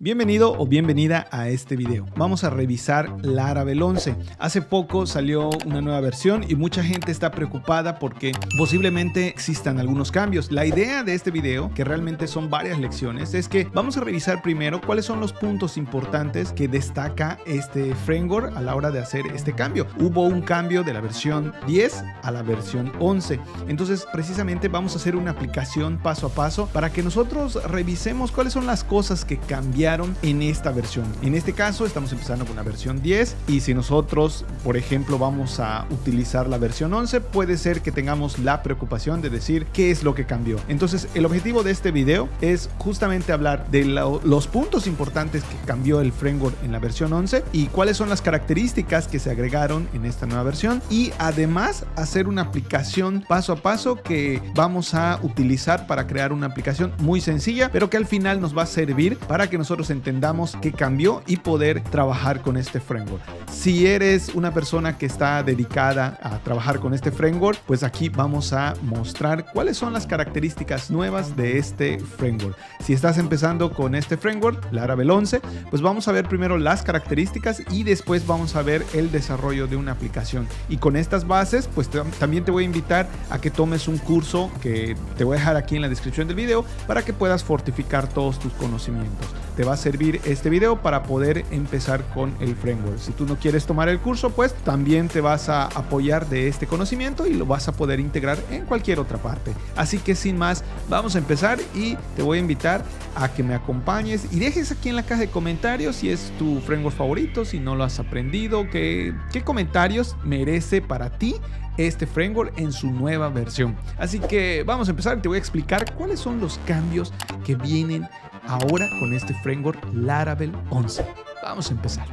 Bienvenido o bienvenida a este video. Vamos a revisar Laravel 11. Hace poco salió una nueva versión y mucha gente está preocupada porque posiblemente existan algunos cambios. La idea de este video, que realmente son varias lecciones, es que vamos a revisar primero cuáles son los puntos importantes que destaca este framework a la hora de hacer este cambio. Hubo un cambio de la versión 10 a la versión 11. Entonces, precisamente vamos a hacer una aplicación paso a paso para que nosotros revisemos cuáles son las cosas que cambian en esta versión. En este caso estamos empezando con la versión 10 y si nosotros, por ejemplo, vamos a utilizar la versión 11, puede ser que tengamos la preocupación de decir qué es lo que cambió. Entonces, el objetivo de este video es justamente hablar de los puntos importantes que cambió el framework en la versión 11 y cuáles son las características que se agregaron en esta nueva versión y además hacer una aplicación paso a paso que vamos a utilizar para crear una aplicación muy sencilla, pero que al final nos va a servir para que nosotros entendamos qué cambió y poder trabajar con este framework. Si eres una persona que está dedicada a trabajar con este framework, pues aquí vamos a mostrar cuáles son las características nuevas de este framework. Si estás empezando con este framework, Laravel 11, pues vamos a ver primero las características y después vamos a ver el desarrollo de una aplicación. Y con estas bases, pues también te voy a invitar a que tomes un curso que te voy a dejar aquí en la descripción del video para que puedas fortificar todos tus conocimientos va a servir este video para poder empezar con el framework. Si tú no quieres tomar el curso, pues también te vas a apoyar de este conocimiento y lo vas a poder integrar en cualquier otra parte. Así que sin más, vamos a empezar y te voy a invitar a que me acompañes y dejes aquí en la caja de comentarios si es tu framework favorito, si no lo has aprendido, qué, qué comentarios merece para ti este framework en su nueva versión. Así que vamos a empezar, te voy a explicar cuáles son los cambios que vienen ahora con este framework Laravel 11. Vamos a empezar.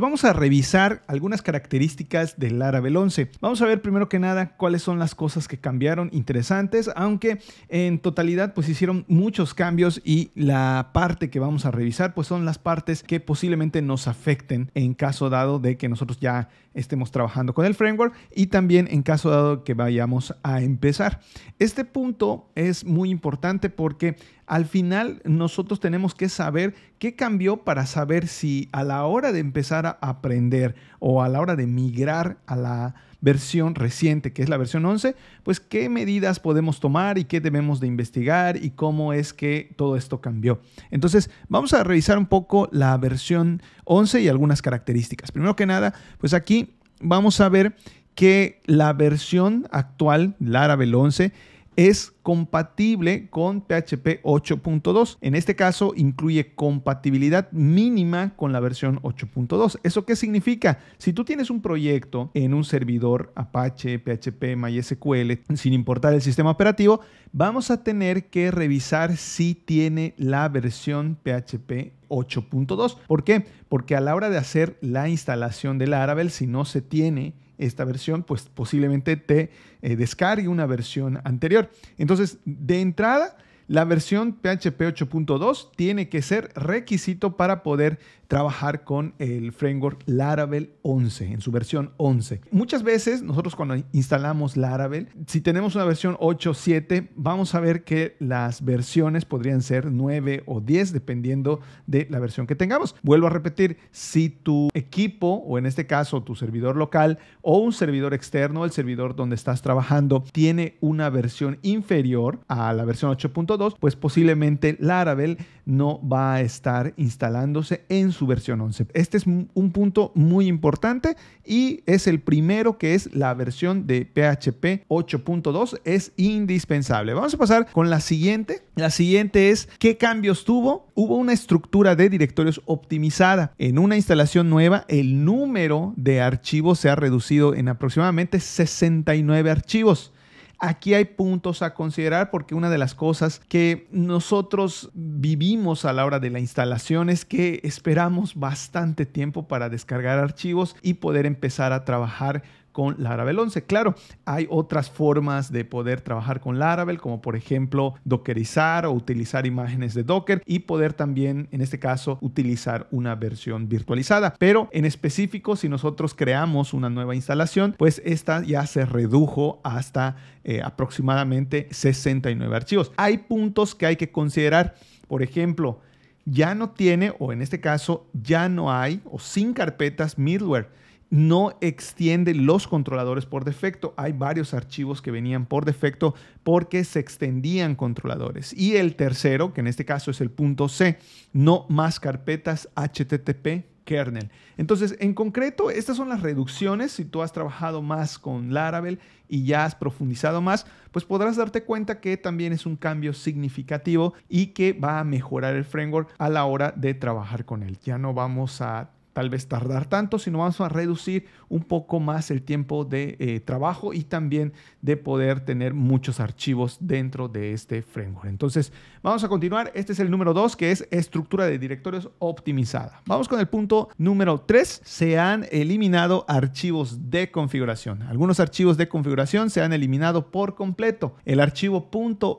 Vamos a revisar algunas características del Laravel 11. Vamos a ver primero que nada cuáles son las cosas que cambiaron interesantes, aunque en totalidad pues hicieron muchos cambios y la parte que vamos a revisar pues son las partes que posiblemente nos afecten en caso dado de que nosotros ya estemos trabajando con el framework y también en caso dado que vayamos a empezar. Este punto es muy importante porque al final nosotros tenemos que saber qué cambió para saber si a la hora de empezar a aprender o a la hora de migrar a la versión reciente, que es la versión 11, pues qué medidas podemos tomar y qué debemos de investigar y cómo es que todo esto cambió. Entonces, vamos a revisar un poco la versión 11 y algunas características. Primero que nada, pues aquí vamos a ver que la versión actual, Laravel 11, es compatible con PHP 8.2. En este caso incluye compatibilidad mínima con la versión 8.2. ¿Eso qué significa? Si tú tienes un proyecto en un servidor Apache, PHP, MySQL, sin importar el sistema operativo, vamos a tener que revisar si tiene la versión PHP 8.2. ¿Por qué? Porque a la hora de hacer la instalación de Laravel, si no se tiene esta versión, pues posiblemente te eh, descargue una versión anterior. Entonces, de entrada, la versión PHP 8.2 tiene que ser requisito para poder trabajar con el framework Laravel 11, en su versión 11. Muchas veces nosotros cuando instalamos Laravel, si tenemos una versión 8.7, vamos a ver que las versiones podrían ser 9 o 10, dependiendo de la versión que tengamos. Vuelvo a repetir, si tu equipo, o en este caso tu servidor local o un servidor externo, el servidor donde estás trabajando, tiene una versión inferior a la versión 8.2, pues posiblemente Laravel no va a estar instalándose en su su versión 11. Este es un punto muy importante y es el primero que es la versión de PHP 8.2. Es indispensable. Vamos a pasar con la siguiente. La siguiente es qué cambios tuvo. Hubo una estructura de directorios optimizada. En una instalación nueva, el número de archivos se ha reducido en aproximadamente 69 archivos. Aquí hay puntos a considerar porque una de las cosas que nosotros vivimos a la hora de la instalación es que esperamos bastante tiempo para descargar archivos y poder empezar a trabajar con Laravel 11. Claro, hay otras formas de poder trabajar con Laravel, como por ejemplo dockerizar o utilizar imágenes de Docker y poder también, en este caso, utilizar una versión virtualizada. Pero en específico, si nosotros creamos una nueva instalación, pues esta ya se redujo hasta eh, aproximadamente 69 archivos. Hay puntos que hay que considerar. Por ejemplo, ya no tiene, o en este caso, ya no hay, o sin carpetas middleware no extiende los controladores por defecto. Hay varios archivos que venían por defecto porque se extendían controladores. Y el tercero, que en este caso es el punto C, no más carpetas HTTP kernel. Entonces, en concreto, estas son las reducciones. Si tú has trabajado más con Laravel y ya has profundizado más, pues podrás darte cuenta que también es un cambio significativo y que va a mejorar el framework a la hora de trabajar con él. Ya no vamos a tal vez tardar tanto, sino vamos a reducir un poco más el tiempo de eh, trabajo y también de poder tener muchos archivos dentro de este framework. Entonces, vamos a continuar. Este es el número 2, que es estructura de directorios optimizada. Vamos con el punto número 3. Se han eliminado archivos de configuración. Algunos archivos de configuración se han eliminado por completo. El archivo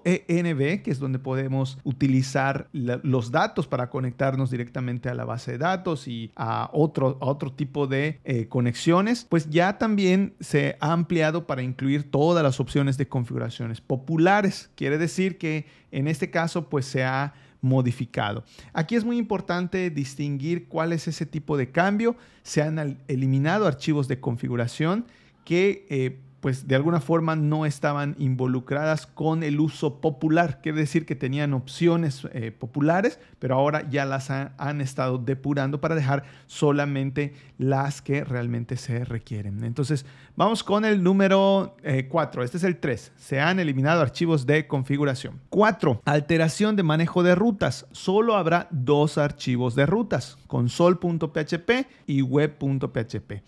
.env, que es donde podemos utilizar los datos para conectarnos directamente a la base de datos y a otro, tipo de eh, conexiones, pues ya también se ha ampliado para incluir todas las opciones de configuraciones populares. Quiere decir que en este caso pues se ha modificado. Aquí es muy importante distinguir cuál es ese tipo de cambio. Se han eliminado archivos de configuración que eh, pues de alguna forma no estaban involucradas con el uso popular. Quiere decir que tenían opciones eh, populares, pero ahora ya las han, estado depurando para dejar solamente las que realmente se requieren. Entonces, vamos con el número 4. Eh, este es el 3. Se han eliminado archivos de configuración. 4. Alteración de manejo de rutas. Solo habrá dos archivos de rutas, console.php y web.php.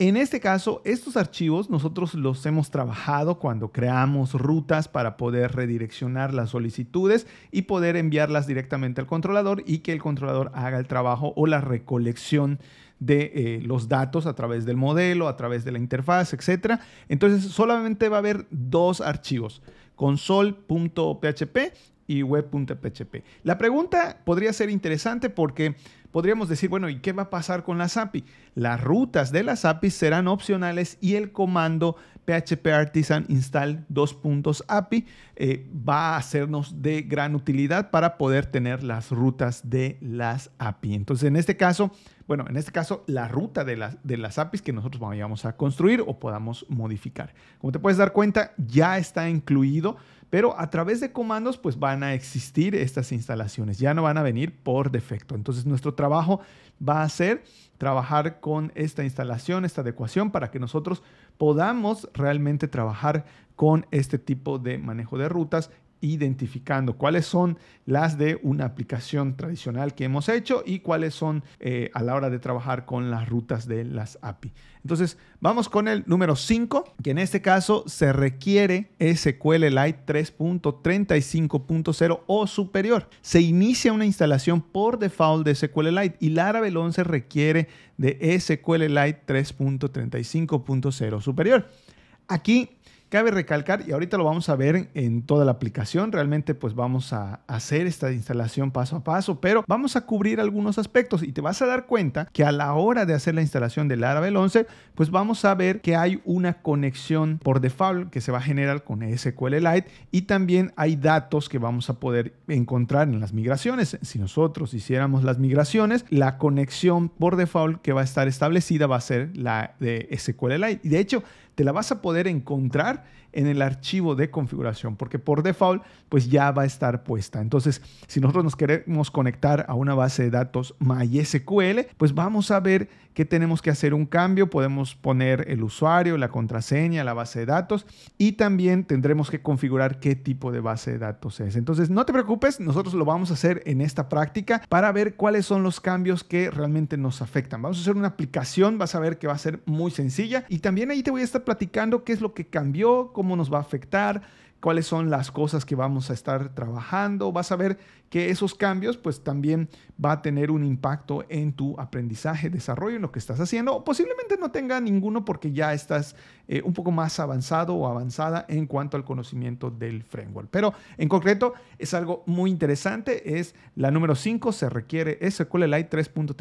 En este caso, estos archivos nosotros los hemos trabajado cuando creamos rutas para poder redireccionar las solicitudes y poder enviarlas directamente al controlador y que el controlador haga el trabajo o la recolección de eh, los datos a través del modelo, a través de la interfaz, etc. Entonces solamente va a haber dos archivos, console.php y web.php. La pregunta podría ser interesante porque Podríamos decir, bueno, ¿y qué va a pasar con las API? Las rutas de las APIs serán opcionales y el comando PHP Artisan install puntos api eh, va a hacernos de gran utilidad para poder tener las rutas de las API. Entonces, en este caso, bueno, en este caso, la ruta de las, de las APIs que nosotros vamos a construir o podamos modificar. Como te puedes dar cuenta, ya está incluido pero a través de comandos pues van a existir estas instalaciones, ya no van a venir por defecto. Entonces nuestro trabajo va a ser trabajar con esta instalación, esta adecuación para que nosotros podamos realmente trabajar con este tipo de manejo de rutas identificando cuáles son las de una aplicación tradicional que hemos hecho y cuáles son eh, a la hora de trabajar con las rutas de las API. Entonces, vamos con el número 5, que en este caso se requiere SQLite 3.35.0 o superior. Se inicia una instalación por default de Lite y Laravel 11 requiere de SQLite 3.35.0 superior. Aquí Cabe recalcar, y ahorita lo vamos a ver en toda la aplicación, realmente pues vamos a hacer esta instalación paso a paso, pero vamos a cubrir algunos aspectos y te vas a dar cuenta que a la hora de hacer la instalación del Laravel 11, pues vamos a ver que hay una conexión por default que se va a generar con SQLite y también hay datos que vamos a poder encontrar en las migraciones. Si nosotros hiciéramos las migraciones, la conexión por default que va a estar establecida va a ser la de SQLite. Y de hecho, te la vas a poder encontrar en el archivo de configuración, porque por default pues ya va a estar puesta. Entonces, si nosotros nos queremos conectar a una base de datos MySQL, pues vamos a ver que tenemos que hacer un cambio. Podemos poner el usuario, la contraseña, la base de datos y también tendremos que configurar qué tipo de base de datos es. Entonces, no te preocupes, nosotros lo vamos a hacer en esta práctica para ver cuáles son los cambios que realmente nos afectan. Vamos a hacer una aplicación, vas a ver que va a ser muy sencilla y también ahí te voy a estar platicando qué es lo que cambió, cómo nos va a afectar, cuáles son las cosas que vamos a estar trabajando. Vas a ver que esos cambios pues también va a tener un impacto en tu aprendizaje, desarrollo, en lo que estás haciendo. Posiblemente no tenga ninguno porque ya estás eh, un poco más avanzado o avanzada en cuanto al conocimiento del framework. Pero en concreto es algo muy interesante, es la número 5, se requiere SQLite 3.35.0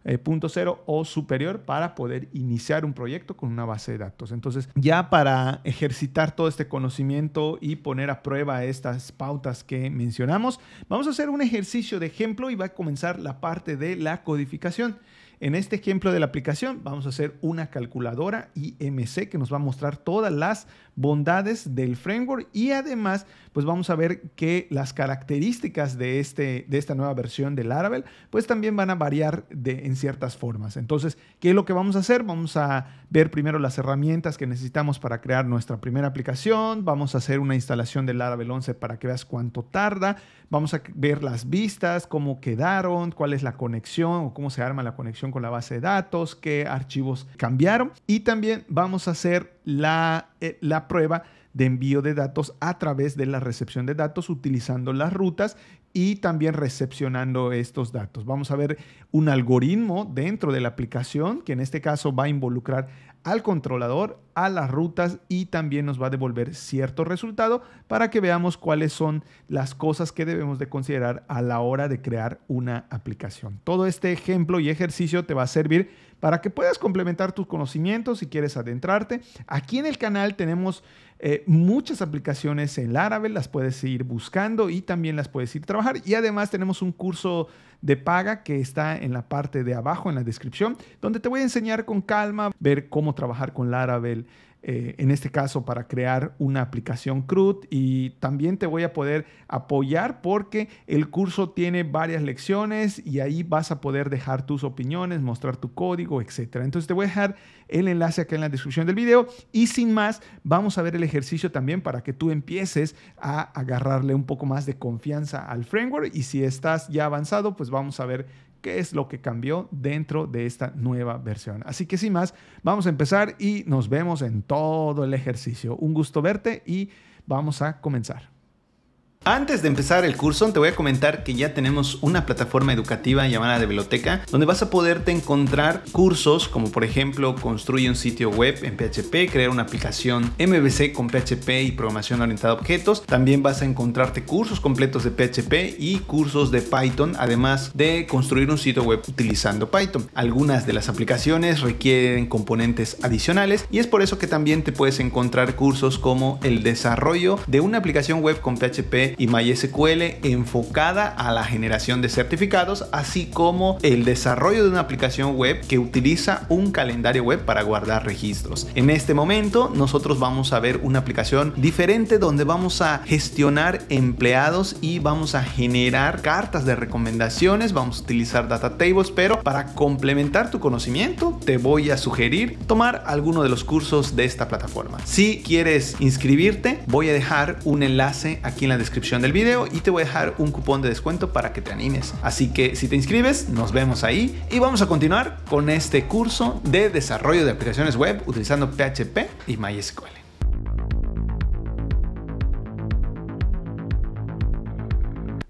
3.35.0 o superior para poder iniciar un proyecto con una base de datos. Entonces, ya para ejercitar todo este conocimiento y poner a prueba estas pautas que mencionamos, vamos, a hacer un ejercicio de ejemplo y va a comenzar la parte de la codificación. En este ejemplo de la aplicación vamos a hacer una calculadora IMC que nos va a mostrar todas las bondades del framework y además pues vamos a ver que las características de, este, de esta nueva versión de Laravel pues también van a variar de, en ciertas formas. Entonces, ¿qué es lo que vamos a hacer? Vamos a ver primero las herramientas que necesitamos para crear nuestra primera aplicación, vamos a hacer una instalación del Laravel 11 para que veas cuánto tarda, vamos a ver las vistas, cómo quedaron, cuál es la conexión o cómo se arma la conexión con la base de datos, qué archivos cambiaron y también vamos a hacer la, eh, la prueba de envío de datos a través de la recepción de datos utilizando las rutas y también recepcionando estos datos. Vamos a ver un algoritmo dentro de la aplicación que en este caso va a involucrar al controlador, a las rutas y también nos va a devolver cierto resultado para que veamos cuáles son las cosas que debemos de considerar a la hora de crear una aplicación. Todo este ejemplo y ejercicio te va a servir para que puedas complementar tus conocimientos si quieres adentrarte. Aquí en el canal tenemos eh, muchas aplicaciones en árabe, las puedes ir buscando y también las puedes ir trabajar. Y además tenemos un curso de paga que está en la parte de abajo en la descripción, donde te voy a enseñar con calma, ver cómo trabajar con Laravel eh, en este caso para crear una aplicación CRUD y también te voy a poder apoyar porque el curso tiene varias lecciones y ahí vas a poder dejar tus opiniones, mostrar tu código, etc. Entonces te voy a dejar el enlace acá en la descripción del video y sin más vamos a ver el ejercicio también para que tú empieces a agarrarle un poco más de confianza al framework y si estás ya avanzado pues vamos a ver qué es lo que cambió dentro de esta nueva versión. Así que sin más, vamos a empezar y nos vemos en todo el ejercicio. Un gusto verte y vamos a comenzar. Antes de empezar el curso, te voy a comentar que ya tenemos una plataforma educativa llamada de donde vas a poderte encontrar cursos como por ejemplo construye un sitio web en PHP, crear una aplicación MVC con PHP y programación orientada a objetos. También vas a encontrarte cursos completos de PHP y cursos de Python, además de construir un sitio web utilizando Python. Algunas de las aplicaciones requieren componentes adicionales y es por eso que también te puedes encontrar cursos como el desarrollo de una aplicación web con PHP y MySQL enfocada a la generación de certificados, así como el desarrollo de una aplicación web que utiliza un calendario web para guardar registros. En este momento nosotros vamos a ver una aplicación diferente donde vamos a gestionar empleados y vamos a generar cartas de recomendaciones, vamos a utilizar data tables, pero para complementar tu conocimiento te voy a sugerir tomar alguno de los cursos de esta plataforma. Si quieres inscribirte, voy a dejar un enlace aquí en la descripción del video y te voy a dejar un cupón de descuento para que te animes. Así que si te inscribes, nos vemos ahí y vamos a continuar con este curso de desarrollo de aplicaciones web utilizando PHP y MySQL.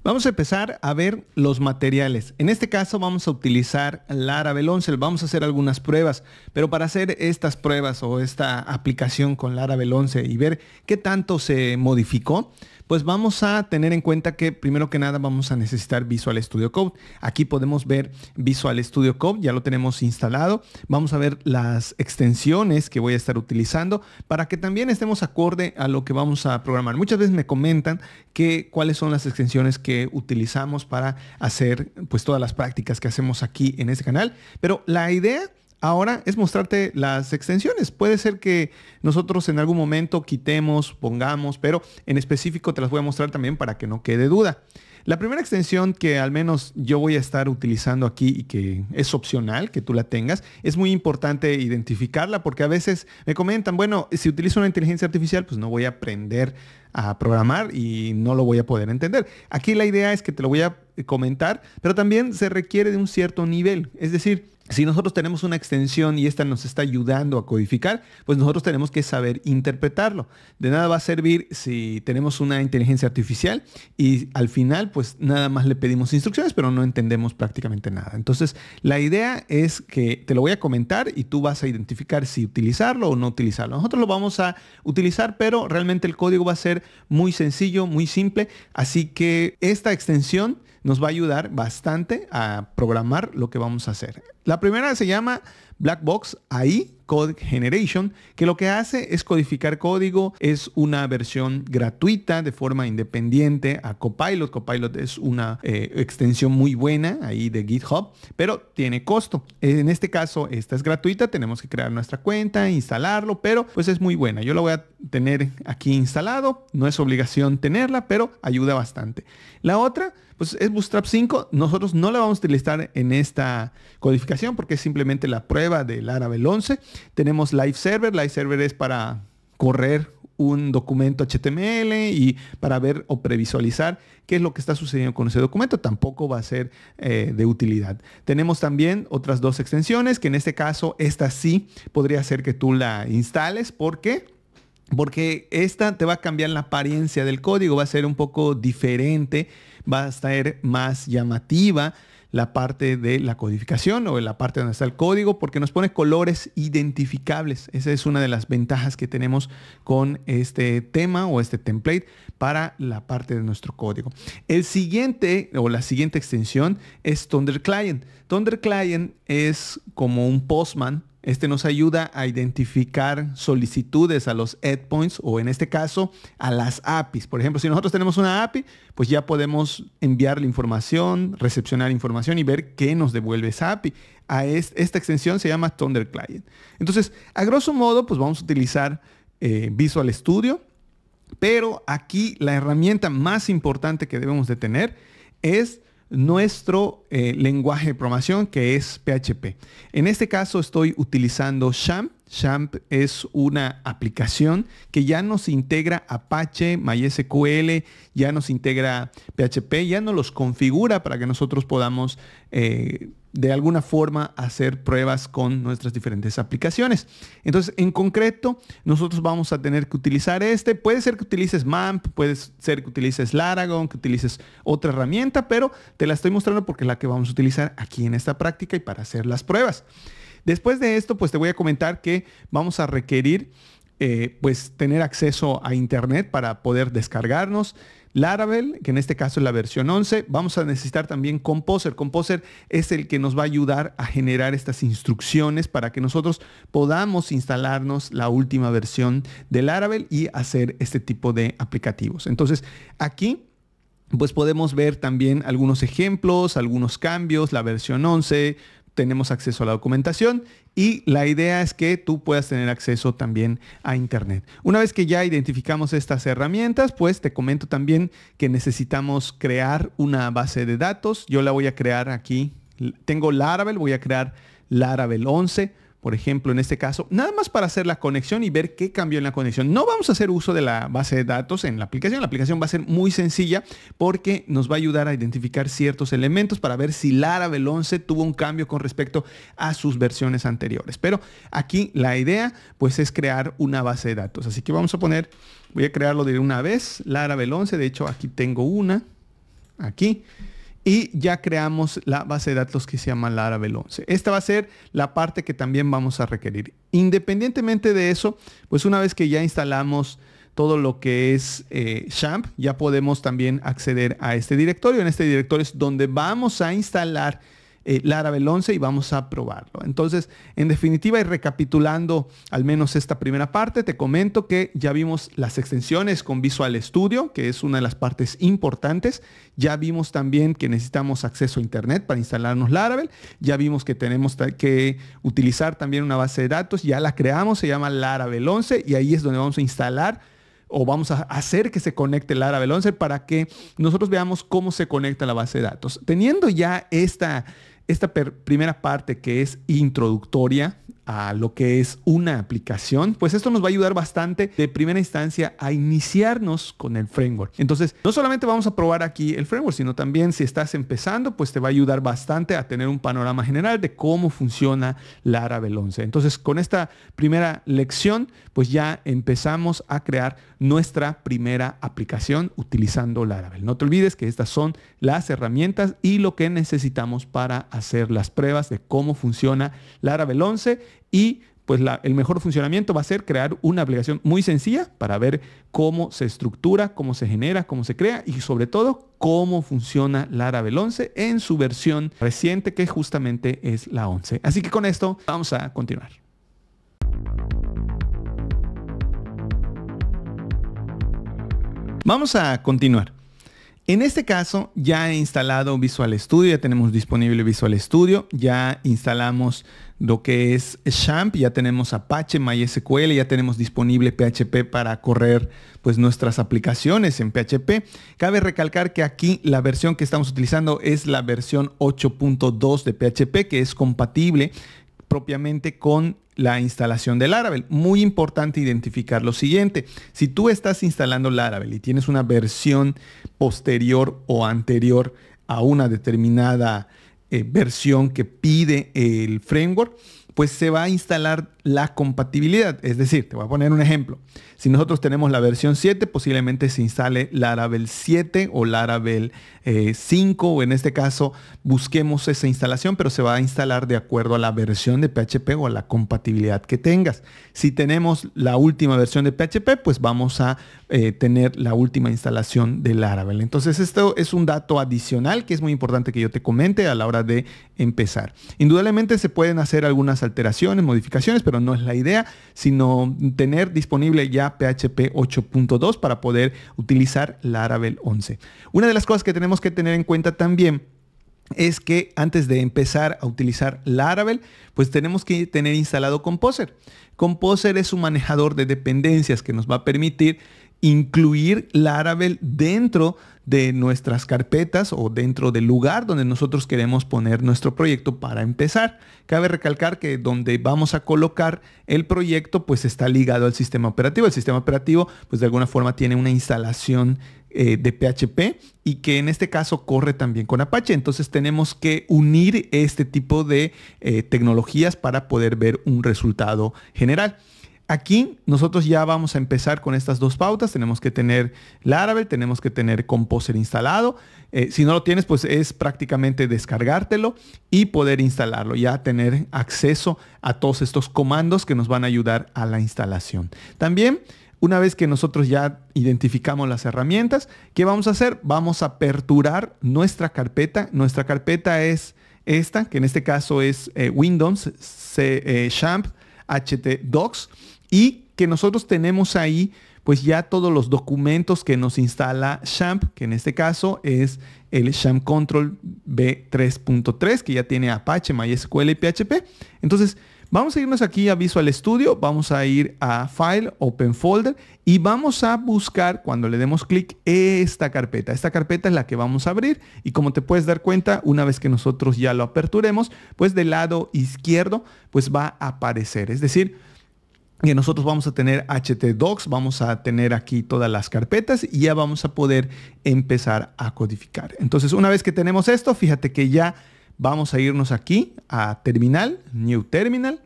Vamos a empezar a ver los materiales. En este caso vamos a utilizar Laravel 11, vamos a hacer algunas pruebas, pero para hacer estas pruebas o esta aplicación con Laravel 11 y ver qué tanto se modificó, pues vamos a tener en cuenta que primero que nada vamos a necesitar Visual Studio Code. Aquí podemos ver Visual Studio Code, ya lo tenemos instalado. Vamos a ver las extensiones que voy a estar utilizando para que también estemos acorde a lo que vamos a programar. Muchas veces me comentan que cuáles son las extensiones que utilizamos para hacer pues todas las prácticas que hacemos aquí en este canal, pero la idea ahora es mostrarte las extensiones. Puede ser que nosotros en algún momento quitemos, pongamos, pero en específico te las voy a mostrar también para que no quede duda. La primera extensión que al menos yo voy a estar utilizando aquí y que es opcional que tú la tengas, es muy importante identificarla porque a veces me comentan, bueno, si utilizo una inteligencia artificial, pues no voy a aprender a programar y no lo voy a poder entender. Aquí la idea es que te lo voy a comentar, pero también se requiere de un cierto nivel, es decir, si nosotros tenemos una extensión y esta nos está ayudando a codificar, pues nosotros tenemos que saber interpretarlo. De nada va a servir si tenemos una inteligencia artificial y al final pues nada más le pedimos instrucciones, pero no entendemos prácticamente nada. Entonces, la idea es que te lo voy a comentar y tú vas a identificar si utilizarlo o no utilizarlo. Nosotros lo vamos a utilizar, pero realmente el código va a ser muy sencillo, muy simple, así que esta extensión nos va a ayudar bastante a programar lo que vamos a hacer. La primera se llama Black Box. Ahí Code Generation, que lo que hace es codificar código, es una versión gratuita de forma independiente a Copilot. Copilot es una eh, extensión muy buena ahí de GitHub, pero tiene costo. En este caso, esta es gratuita, tenemos que crear nuestra cuenta, instalarlo, pero pues es muy buena. Yo la voy a tener aquí instalado, no es obligación tenerla, pero ayuda bastante. La otra, pues es Bootstrap 5, nosotros no la vamos a utilizar en esta codificación porque es simplemente la prueba del Laravel 11 tenemos Live Server. Live Server es para correr un documento HTML y para ver o previsualizar qué es lo que está sucediendo con ese documento. Tampoco va a ser eh, de utilidad. Tenemos también otras dos extensiones que en este caso esta sí podría ser que tú la instales porque... Porque esta te va a cambiar la apariencia del código, va a ser un poco diferente, va a estar más llamativa, la parte de la codificación o la parte donde está el código, porque nos pone colores identificables. Esa es una de las ventajas que tenemos con este tema o este template para la parte de nuestro código. El siguiente o la siguiente extensión es Thunder Client. Thunder Client es como un postman este nos ayuda a identificar solicitudes a los endpoints o en este caso a las APIs. Por ejemplo, si nosotros tenemos una API, pues ya podemos enviar la información, recepcionar información y ver qué nos devuelve esa API. A esta extensión se llama Thunder Client. Entonces, a grosso modo, pues vamos a utilizar eh, Visual Studio, pero aquí la herramienta más importante que debemos de tener es nuestro eh, lenguaje de programación que es PHP. En este caso estoy utilizando XAMPP. XAMPP es una aplicación que ya nos integra Apache, MySQL, ya nos integra PHP, ya nos los configura para que nosotros podamos eh, de alguna forma hacer pruebas con nuestras diferentes aplicaciones. Entonces, en concreto, nosotros vamos a tener que utilizar este. Puede ser que utilices MAMP, puede ser que utilices Laragon, que utilices otra herramienta, pero te la estoy mostrando porque es la que vamos a utilizar aquí en esta práctica y para hacer las pruebas. Después de esto, pues te voy a comentar que vamos a requerir eh, pues tener acceso a internet para poder descargarnos Laravel, que en este caso es la versión 11. Vamos a necesitar también Composer. Composer es el que nos va a ayudar a generar estas instrucciones para que nosotros podamos instalarnos la última versión de Laravel y hacer este tipo de aplicativos. Entonces, aquí pues podemos ver también algunos ejemplos, algunos cambios, la versión 11, tenemos acceso a la documentación y la idea es que tú puedas tener acceso también a Internet. Una vez que ya identificamos estas herramientas, pues te comento también que necesitamos crear una base de datos. Yo la voy a crear aquí. Tengo Laravel, voy a crear Laravel 11 por ejemplo, en este caso, nada más para hacer la conexión y ver qué cambió en la conexión. No vamos a hacer uso de la base de datos en la aplicación. La aplicación va a ser muy sencilla porque nos va a ayudar a identificar ciertos elementos para ver si Laravel 11 tuvo un cambio con respecto a sus versiones anteriores. Pero aquí la idea pues es crear una base de datos. Así que vamos a poner, voy a crearlo de una vez, Laravel 11. De hecho, aquí tengo una. Aquí y ya creamos la base de datos que se llama Laravel 11. Esta va a ser la parte que también vamos a requerir. Independientemente de eso, pues una vez que ya instalamos todo lo que es Shamp eh, ya podemos también acceder a este directorio. En este directorio es donde vamos a instalar eh, Laravel 11 y vamos a probarlo. Entonces, en definitiva y recapitulando al menos esta primera parte, te comento que ya vimos las extensiones con Visual Studio, que es una de las partes importantes. Ya vimos también que necesitamos acceso a Internet para instalarnos Laravel. Ya vimos que tenemos que utilizar también una base de datos. Ya la creamos, se llama Laravel 11 y ahí es donde vamos a instalar o vamos a hacer que se conecte Laravel 11 para que nosotros veamos cómo se conecta la base de datos. Teniendo ya esta esta primera parte que es introductoria a lo que es una aplicación, pues esto nos va a ayudar bastante de primera instancia a iniciarnos con el framework. Entonces, no solamente vamos a probar aquí el framework, sino también si estás empezando, pues te va a ayudar bastante a tener un panorama general de cómo funciona Laravel 11. Entonces, con esta primera lección, pues ya empezamos a crear nuestra primera aplicación utilizando Laravel. No te olvides que estas son las herramientas y lo que necesitamos para hacer las pruebas de cómo funciona Laravel 11 y pues el mejor funcionamiento va a ser crear una aplicación muy sencilla para ver cómo se estructura, cómo se genera, cómo se crea y sobre todo cómo funciona Laravel 11 en su versión reciente que justamente es la 11. Así que con esto vamos a continuar. Vamos a continuar. En este caso ya he instalado Visual Studio, ya tenemos disponible Visual Studio, ya instalamos lo que es Champ, ya tenemos Apache, MySQL, ya tenemos disponible PHP para correr pues nuestras aplicaciones en PHP. Cabe recalcar que aquí la versión que estamos utilizando es la versión 8.2 de PHP que es compatible propiamente con la instalación de Laravel. Muy importante identificar lo siguiente. Si tú estás instalando Laravel y tienes una versión posterior o anterior a una determinada eh, versión que pide el framework, pues se va a instalar la compatibilidad. Es decir, te voy a poner un ejemplo. Si nosotros tenemos la versión 7, posiblemente se instale Laravel 7 o Laravel 5, eh, o en este caso busquemos esa instalación, pero se va a instalar de acuerdo a la versión de PHP o a la compatibilidad que tengas. Si tenemos la última versión de PHP, pues vamos a eh, tener la última instalación de Laravel. Entonces, esto es un dato adicional que es muy importante que yo te comente a la hora de empezar. Indudablemente se pueden hacer algunas alteraciones, modificaciones, pero no es la idea, sino tener disponible ya PHP 8.2 para poder utilizar Laravel 11. Una de las cosas que tenemos que tener en cuenta también es que antes de empezar a utilizar Laravel, pues tenemos que tener instalado Composer. Composer es un manejador de dependencias que nos va a permitir incluir Laravel dentro de nuestras carpetas o dentro del lugar donde nosotros queremos poner nuestro proyecto para empezar. Cabe recalcar que donde vamos a colocar el proyecto pues está ligado al sistema operativo. El sistema operativo pues de alguna forma tiene una instalación eh, de PHP y que en este caso corre también con Apache. Entonces tenemos que unir este tipo de eh, tecnologías para poder ver un resultado general. Aquí nosotros ya vamos a empezar con estas dos pautas. Tenemos que tener Laravel, tenemos que tener Composer instalado. Eh, si no lo tienes, pues es prácticamente descargártelo y poder instalarlo, ya tener acceso a todos estos comandos que nos van a ayudar a la instalación. También, una vez que nosotros ya identificamos las herramientas, ¿qué vamos a hacer? Vamos a aperturar nuestra carpeta. Nuestra carpeta es esta, que en este caso es eh, Windows, C, HT eh, Docs y que nosotros tenemos ahí pues ya todos los documentos que nos instala Champ, que en este caso es el Champ Control B 33 que ya tiene Apache, MySQL y PHP. Entonces, vamos a irnos aquí a Visual Studio, vamos a ir a File, Open Folder y vamos a buscar, cuando le demos clic, esta carpeta. Esta carpeta es la que vamos a abrir y como te puedes dar cuenta, una vez que nosotros ya lo aperturemos, pues del lado izquierdo, pues va a aparecer. Es decir, que nosotros vamos a tener htdocs, vamos a tener aquí todas las carpetas y ya vamos a poder empezar a codificar. Entonces, una vez que tenemos esto, fíjate que ya vamos a irnos aquí a terminal, new terminal,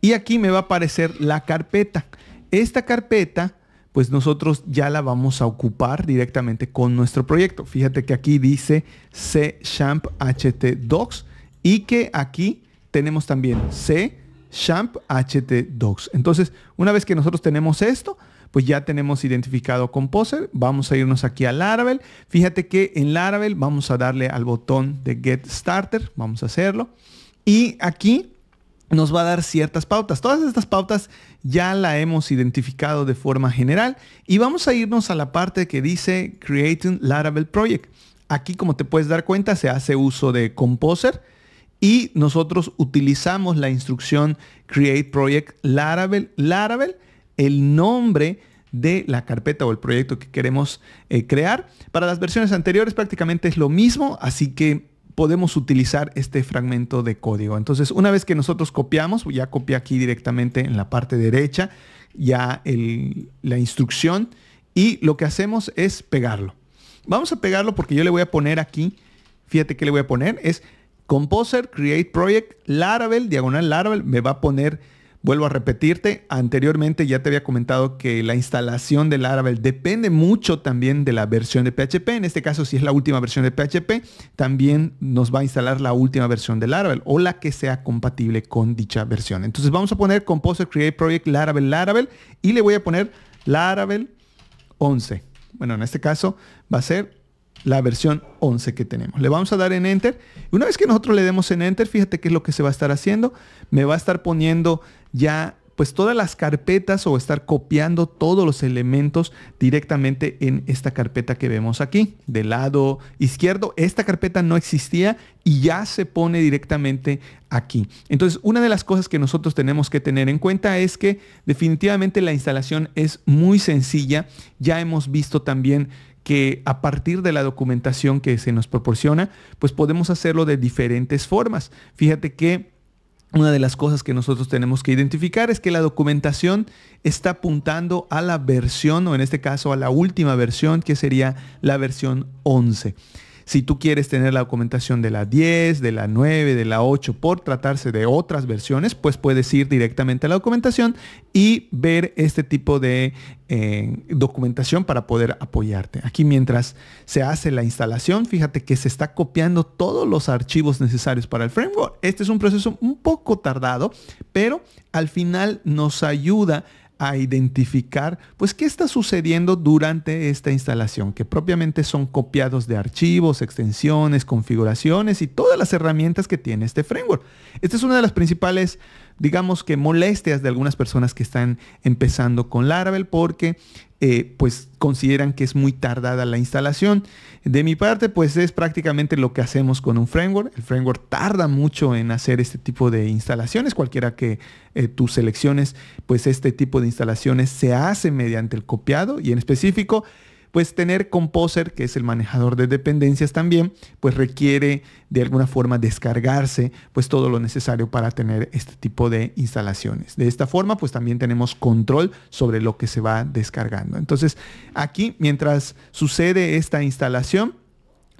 y aquí me va a aparecer la carpeta. Esta carpeta, pues nosotros ya la vamos a ocupar directamente con nuestro proyecto. Fíjate que aquí dice C Champ HT y que aquí tenemos también C Champ HT-DOCS. Entonces, una vez que nosotros tenemos esto, pues ya tenemos identificado Composer. Vamos a irnos aquí a Laravel. Fíjate que en Laravel vamos a darle al botón de Get Starter. Vamos a hacerlo. Y aquí nos va a dar ciertas pautas. Todas estas pautas ya la hemos identificado de forma general. Y vamos a irnos a la parte que dice Creating Laravel Project. Aquí, como te puedes dar cuenta, se hace uso de Composer y nosotros utilizamos la instrucción create project Laravel. Laravel, el nombre de la carpeta o el proyecto que queremos eh, crear. Para las versiones anteriores prácticamente es lo mismo, así que podemos utilizar este fragmento de código. Entonces, una vez que nosotros copiamos, ya copié aquí directamente en la parte derecha ya la instrucción y lo que hacemos es pegarlo. Vamos a pegarlo porque yo le voy a poner aquí, fíjate que le voy a poner, es Composer, Create Project, Laravel, diagonal Laravel, me va a poner, vuelvo a repetirte, anteriormente ya te había comentado que la instalación de Laravel depende mucho también de la versión de PHP, en este caso si es la última versión de PHP, también nos va a instalar la última versión de Laravel o la que sea compatible con dicha versión. Entonces vamos a poner Composer, Create Project, Laravel, Laravel y le voy a poner Laravel 11. Bueno, en este caso va a ser la versión 11 que tenemos. Le vamos a dar en Enter. Una vez que nosotros le demos en Enter, fíjate qué es lo que se va a estar haciendo. Me va a estar poniendo ya pues todas las carpetas o estar copiando todos los elementos directamente en esta carpeta que vemos aquí. Del lado izquierdo, esta carpeta no existía y ya se pone directamente aquí. Entonces, una de las cosas que nosotros tenemos que tener en cuenta es que definitivamente la instalación es muy sencilla. Ya hemos visto también que a partir de la documentación que se nos proporciona, pues podemos hacerlo de diferentes formas. Fíjate que una de las cosas que nosotros tenemos que identificar es que la documentación está apuntando a la versión, o en este caso a la última versión, que sería la versión 11. Si tú quieres tener la documentación de la 10, de la 9, de la 8, por tratarse de otras versiones, pues puedes ir directamente a la documentación y ver este tipo de eh, documentación para poder apoyarte. Aquí mientras se hace la instalación, fíjate que se está copiando todos los archivos necesarios para el framework. Este es un proceso un poco tardado, pero al final nos ayuda a identificar, pues, qué está sucediendo durante esta instalación, que propiamente son copiados de archivos, extensiones, configuraciones y todas las herramientas que tiene este framework. Esta es una de las principales, digamos que molestias de algunas personas que están empezando con Laravel porque eh, pues consideran que es muy tardada la instalación. De mi parte, pues es prácticamente lo que hacemos con un framework. El framework tarda mucho en hacer este tipo de instalaciones. Cualquiera que eh, tú selecciones, pues este tipo de instalaciones se hace mediante el copiado y en específico pues tener Composer, que es el manejador de dependencias también, pues requiere de alguna forma descargarse pues todo lo necesario para tener este tipo de instalaciones. De esta forma, pues también tenemos control sobre lo que se va descargando. Entonces, aquí, mientras sucede esta instalación,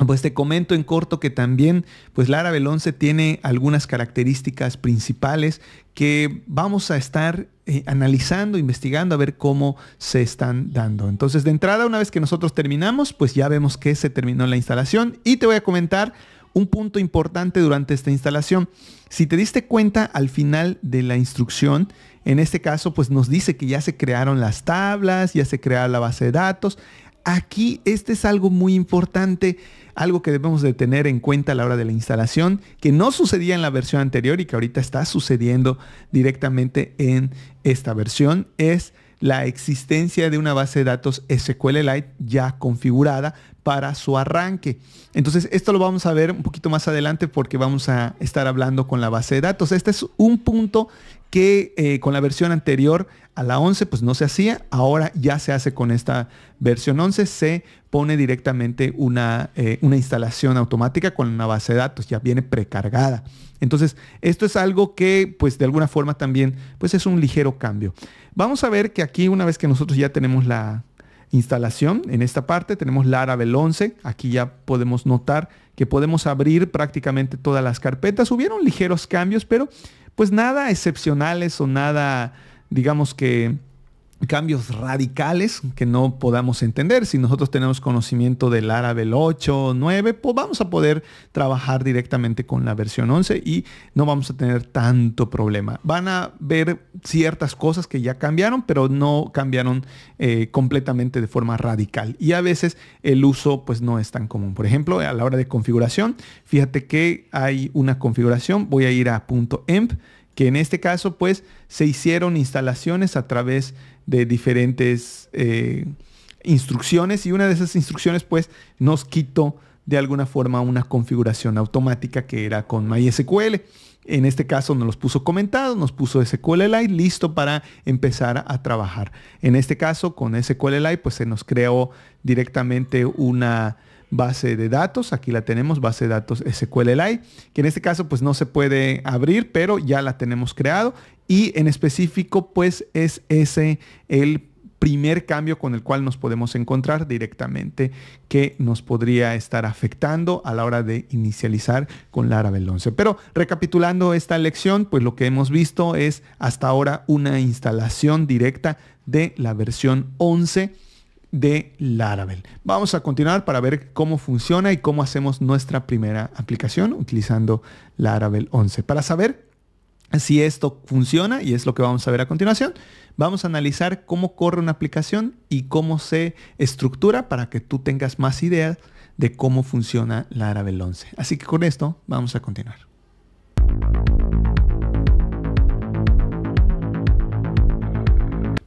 pues te comento en corto que también, pues Laravel 11 tiene algunas características principales que vamos a estar eh, analizando, investigando a ver cómo se están dando. Entonces, de entrada, una vez que nosotros terminamos, pues ya vemos que se terminó la instalación y te voy a comentar un punto importante durante esta instalación. Si te diste cuenta al final de la instrucción, en este caso, pues nos dice que ya se crearon las tablas, ya se creó la base de datos. Aquí este es algo muy importante algo que debemos de tener en cuenta a la hora de la instalación, que no sucedía en la versión anterior y que ahorita está sucediendo directamente en esta versión, es la existencia de una base de datos SQLite ya configurada para su arranque. Entonces, esto lo vamos a ver un poquito más adelante porque vamos a estar hablando con la base de datos. Este es un punto que eh, con la versión anterior a la 11 pues no se hacía, ahora ya se hace con esta versión 11, se pone directamente una, eh, una instalación automática con una base de datos, ya viene precargada. Entonces, esto es algo que pues de alguna forma también pues es un ligero cambio. Vamos a ver que aquí una vez que nosotros ya tenemos la instalación, en esta parte tenemos Laravel 11, aquí ya podemos notar que podemos abrir prácticamente todas las carpetas. Hubieron ligeros cambios, pero pues nada excepcionales o nada, digamos que cambios radicales que no podamos entender. Si nosotros tenemos conocimiento del árabe el 8 9, pues vamos a poder trabajar directamente con la versión 11 y no vamos a tener tanto problema. Van a ver ciertas cosas que ya cambiaron, pero no cambiaron eh, completamente de forma radical. Y a veces el uso pues no es tan común. Por ejemplo, a la hora de configuración, fíjate que hay una configuración. Voy a ir a .emp, que en este caso pues se hicieron instalaciones a través de de diferentes eh, instrucciones y una de esas instrucciones pues nos quitó de alguna forma una configuración automática que era con MySQL. En este caso nos los puso comentados, nos puso SQLite listo para empezar a trabajar. En este caso con SQLite pues se nos creó directamente una base de datos. Aquí la tenemos, base de datos SQLite, que en este caso pues no se puede abrir, pero ya la tenemos creado. Y en específico pues es ese el primer cambio con el cual nos podemos encontrar directamente que nos podría estar afectando a la hora de inicializar con Laravel 11. Pero recapitulando esta lección, pues lo que hemos visto es hasta ahora una instalación directa de la versión 11 de Laravel. Vamos a continuar para ver cómo funciona y cómo hacemos nuestra primera aplicación utilizando Laravel 11. Para saber si esto funciona, y es lo que vamos a ver a continuación, vamos a analizar cómo corre una aplicación y cómo se estructura para que tú tengas más ideas de cómo funciona Laravel 11. Así que con esto vamos a continuar.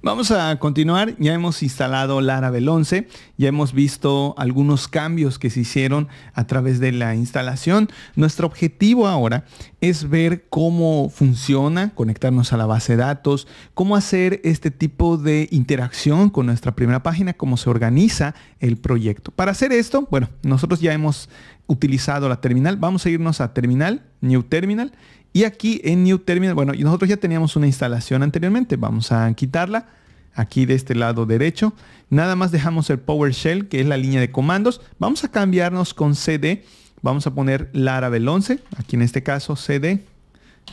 Vamos a continuar, ya hemos instalado Laravel 11, ya hemos visto algunos cambios que se hicieron a través de la instalación. Nuestro objetivo ahora es ver cómo funciona, conectarnos a la base de datos, cómo hacer este tipo de interacción con nuestra primera página, cómo se organiza el proyecto. Para hacer esto, bueno, nosotros ya hemos utilizado la terminal, vamos a irnos a terminal, new terminal, y aquí en New Terminal, bueno, nosotros ya teníamos una instalación anteriormente, vamos a quitarla aquí de este lado derecho. Nada más dejamos el PowerShell, que es la línea de comandos. Vamos a cambiarnos con CD. Vamos a poner Laravel 11, aquí en este caso CD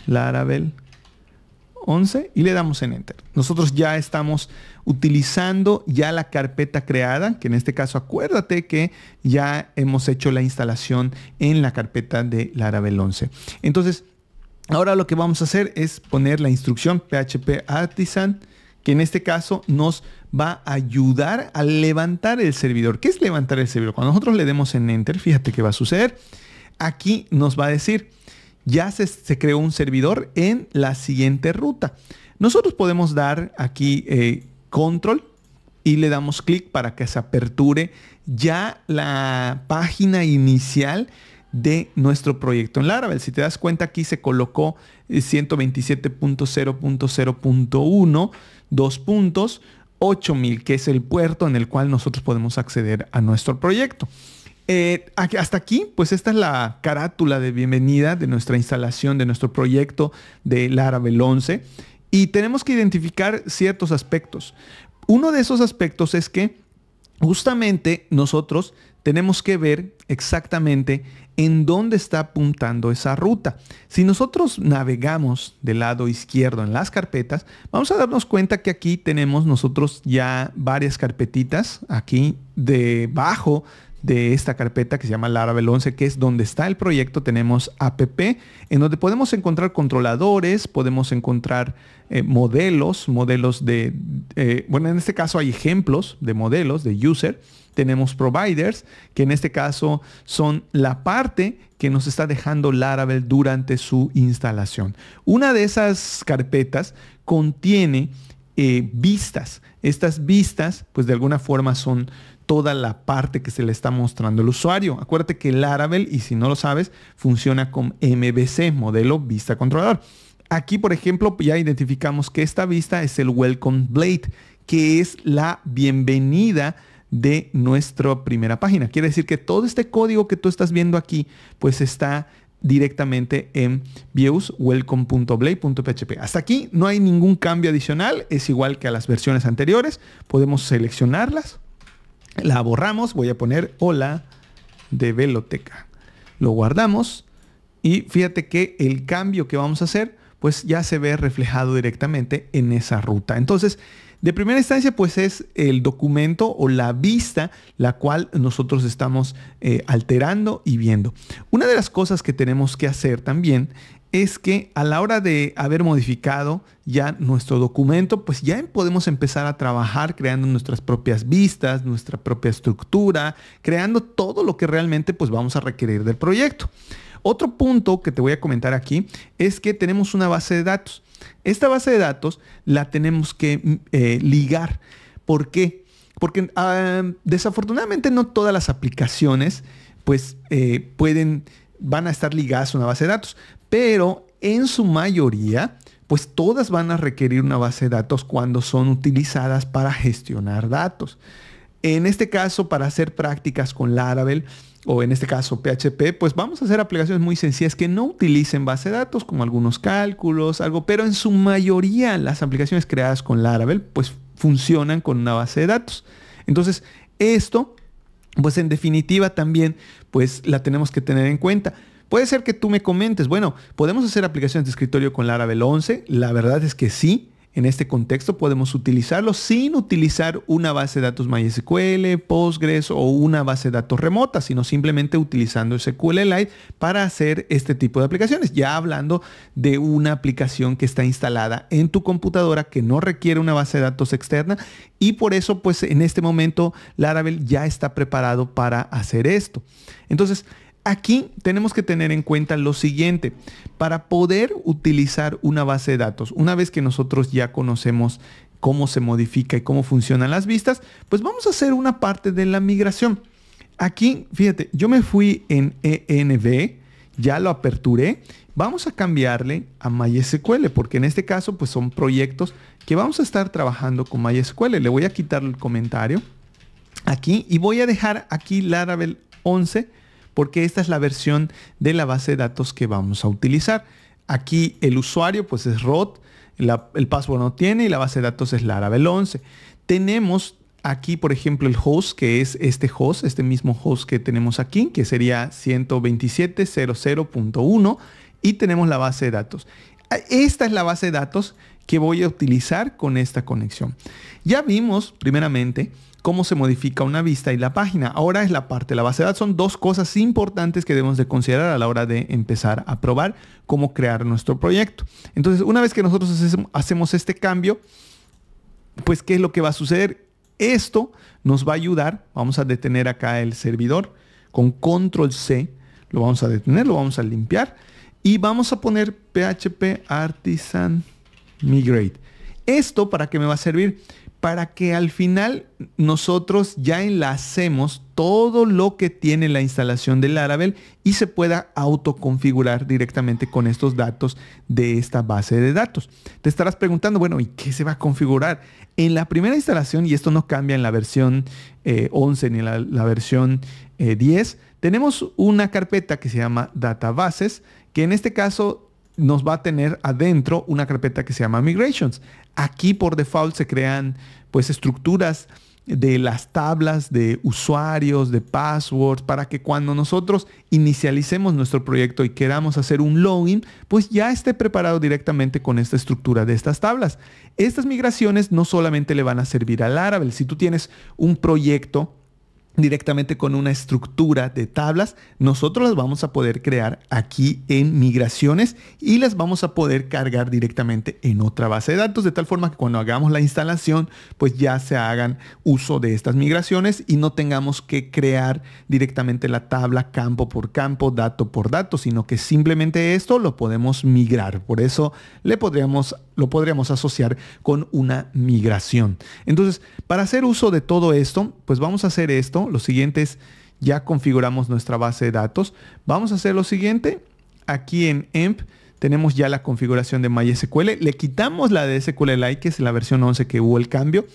Laravel 11 y le damos en Enter. Nosotros ya estamos utilizando ya la carpeta creada, que en este caso acuérdate que ya hemos hecho la instalación en la carpeta de Laravel 11. Entonces, Ahora lo que vamos a hacer es poner la instrucción PHP Artisan, que en este caso nos va a ayudar a levantar el servidor. ¿Qué es levantar el servidor? Cuando nosotros le demos en Enter, fíjate qué va a suceder. Aquí nos va a decir, ya se, creó un servidor en la siguiente ruta. Nosotros podemos dar aquí eh, Control y le damos clic para que se aperture ya la página inicial de nuestro proyecto en Laravel. Si te das cuenta, aquí se colocó 127.0.0.1, eh, dos puntos, 8000, que es el puerto en el cual nosotros podemos acceder a nuestro proyecto. Eh, hasta aquí, pues esta es la carátula de bienvenida de nuestra instalación, de nuestro proyecto de Laravel 11. Y tenemos que identificar ciertos aspectos. Uno de esos aspectos es que justamente nosotros tenemos que ver exactamente en dónde está apuntando esa ruta. Si nosotros navegamos del lado izquierdo en las carpetas, vamos a darnos cuenta que aquí tenemos nosotros ya varias carpetitas aquí debajo de esta carpeta que se llama Laravel 11, que es donde está el proyecto, tenemos app, en donde podemos encontrar controladores, podemos encontrar eh, modelos, modelos de, eh, bueno, en este caso hay ejemplos de modelos, de user, tenemos providers, que en este caso son la parte que nos está dejando Laravel durante su instalación. Una de esas carpetas contiene eh, vistas. Estas vistas, pues de alguna forma son toda la parte que se le está mostrando al usuario. Acuérdate que Laravel, y si no lo sabes, funciona con MVC, modelo vista controlador. Aquí, por ejemplo, ya identificamos que esta vista es el Welcome Blade, que es la bienvenida de nuestra primera página. Quiere decir que todo este código que tú estás viendo aquí, pues está directamente en views Hasta aquí no hay ningún cambio adicional, es igual que a las versiones anteriores. Podemos seleccionarlas, la borramos, voy a poner hola de veloteca. Lo guardamos y fíjate que el cambio que vamos a hacer pues ya se ve reflejado directamente en esa ruta. Entonces, de primera instancia, pues es el documento o la vista la cual nosotros estamos eh, alterando y viendo. Una de las cosas que tenemos que hacer también es que a la hora de haber modificado ya nuestro documento, pues ya podemos empezar a trabajar creando nuestras propias vistas, nuestra propia estructura, creando todo lo que realmente pues vamos a requerir del proyecto. Otro punto que te voy a comentar aquí es que tenemos una base de datos. Esta base de datos la tenemos que mm, eh, ligar. ¿Por qué? Porque ah, desafortunadamente no todas las aplicaciones pues eh, pueden, van a estar ligadas a una base de datos, pero en su mayoría pues todas van a requerir una base de datos cuando son utilizadas para gestionar datos. En este caso, para hacer prácticas con Laravel, o en este caso PHP, pues vamos a hacer aplicaciones muy sencillas que no utilicen base de datos, como algunos cálculos, algo, pero en su mayoría las aplicaciones creadas con Laravel, pues funcionan con una base de datos. Entonces, esto, pues en definitiva también, pues la tenemos que tener en cuenta. Puede ser que tú me comentes, bueno, ¿podemos hacer aplicaciones de escritorio con Laravel 11? La verdad es que sí. En este contexto podemos utilizarlo sin utilizar una base de datos MySQL, Postgres o una base de datos remota, sino simplemente utilizando SQLite para hacer este tipo de aplicaciones. Ya hablando de una aplicación que está instalada en tu computadora que no requiere una base de datos externa y por eso pues en este momento Laravel ya está preparado para hacer esto. Entonces, Aquí tenemos que tener en cuenta lo siguiente, para poder utilizar una base de datos, una vez que nosotros ya conocemos cómo se modifica y cómo funcionan las vistas, pues vamos a hacer una parte de la migración. Aquí, fíjate, yo me fui en ENV, ya lo aperturé. Vamos a cambiarle a MySQL, porque en este caso pues son proyectos que vamos a estar trabajando con MySQL. Le voy a quitar el comentario aquí y voy a dejar aquí Laravel 11 porque esta es la versión de la base de datos que vamos a utilizar. Aquí el usuario pues es Rod, el password no tiene y la base de datos es Laravel 11. Tenemos aquí, por ejemplo, el host, que es este host, este mismo host que tenemos aquí, que sería 127.00.1 y tenemos la base de datos. Esta es la base de datos que voy a utilizar con esta conexión. Ya vimos primeramente cómo se modifica una vista y la página. Ahora es la parte de la base de datos. Son dos cosas importantes que debemos de considerar a la hora de empezar a probar cómo crear nuestro proyecto. Entonces, una vez que nosotros hacemos este cambio, pues, ¿qué es lo que va a suceder? Esto nos va a ayudar. Vamos a detener acá el servidor con control C. Lo vamos a detener, lo vamos a limpiar y vamos a poner PHP Artisan Migrate. Esto para qué me va a servir? para que al final nosotros ya enlacemos todo lo que tiene la instalación del Laravel y se pueda autoconfigurar directamente con estos datos de esta base de datos. Te estarás preguntando, bueno, ¿y qué se va a configurar? En la primera instalación, y esto no cambia en la versión 11 eh, ni en la, versión 10, eh, tenemos una carpeta que se llama databases, que en este caso nos va a tener adentro una carpeta que se llama migrations. Aquí por default se crean pues estructuras de las tablas de usuarios, de passwords, para que cuando nosotros inicialicemos nuestro proyecto y queramos hacer un login, pues ya esté preparado directamente con esta estructura de estas tablas. Estas migraciones no solamente le van a servir al Laravel, si tú tienes un proyecto directamente con una estructura de tablas, nosotros las vamos a poder crear aquí en migraciones y las vamos a poder cargar directamente en otra base de datos, de tal forma que cuando hagamos la instalación, pues ya se hagan uso de estas migraciones y no tengamos que crear directamente la tabla campo por campo, dato por dato, sino que simplemente esto lo podemos migrar. Por eso le podríamos, lo podríamos asociar con una migración. Entonces, para hacer uso de todo esto, pues vamos a hacer esto lo siguiente es, ya configuramos nuestra base de datos. Vamos a hacer lo siguiente. Aquí en EMP tenemos ya la configuración de MySQL. Le quitamos la de SQL SQLite, que es la versión 11 que hubo el cambio.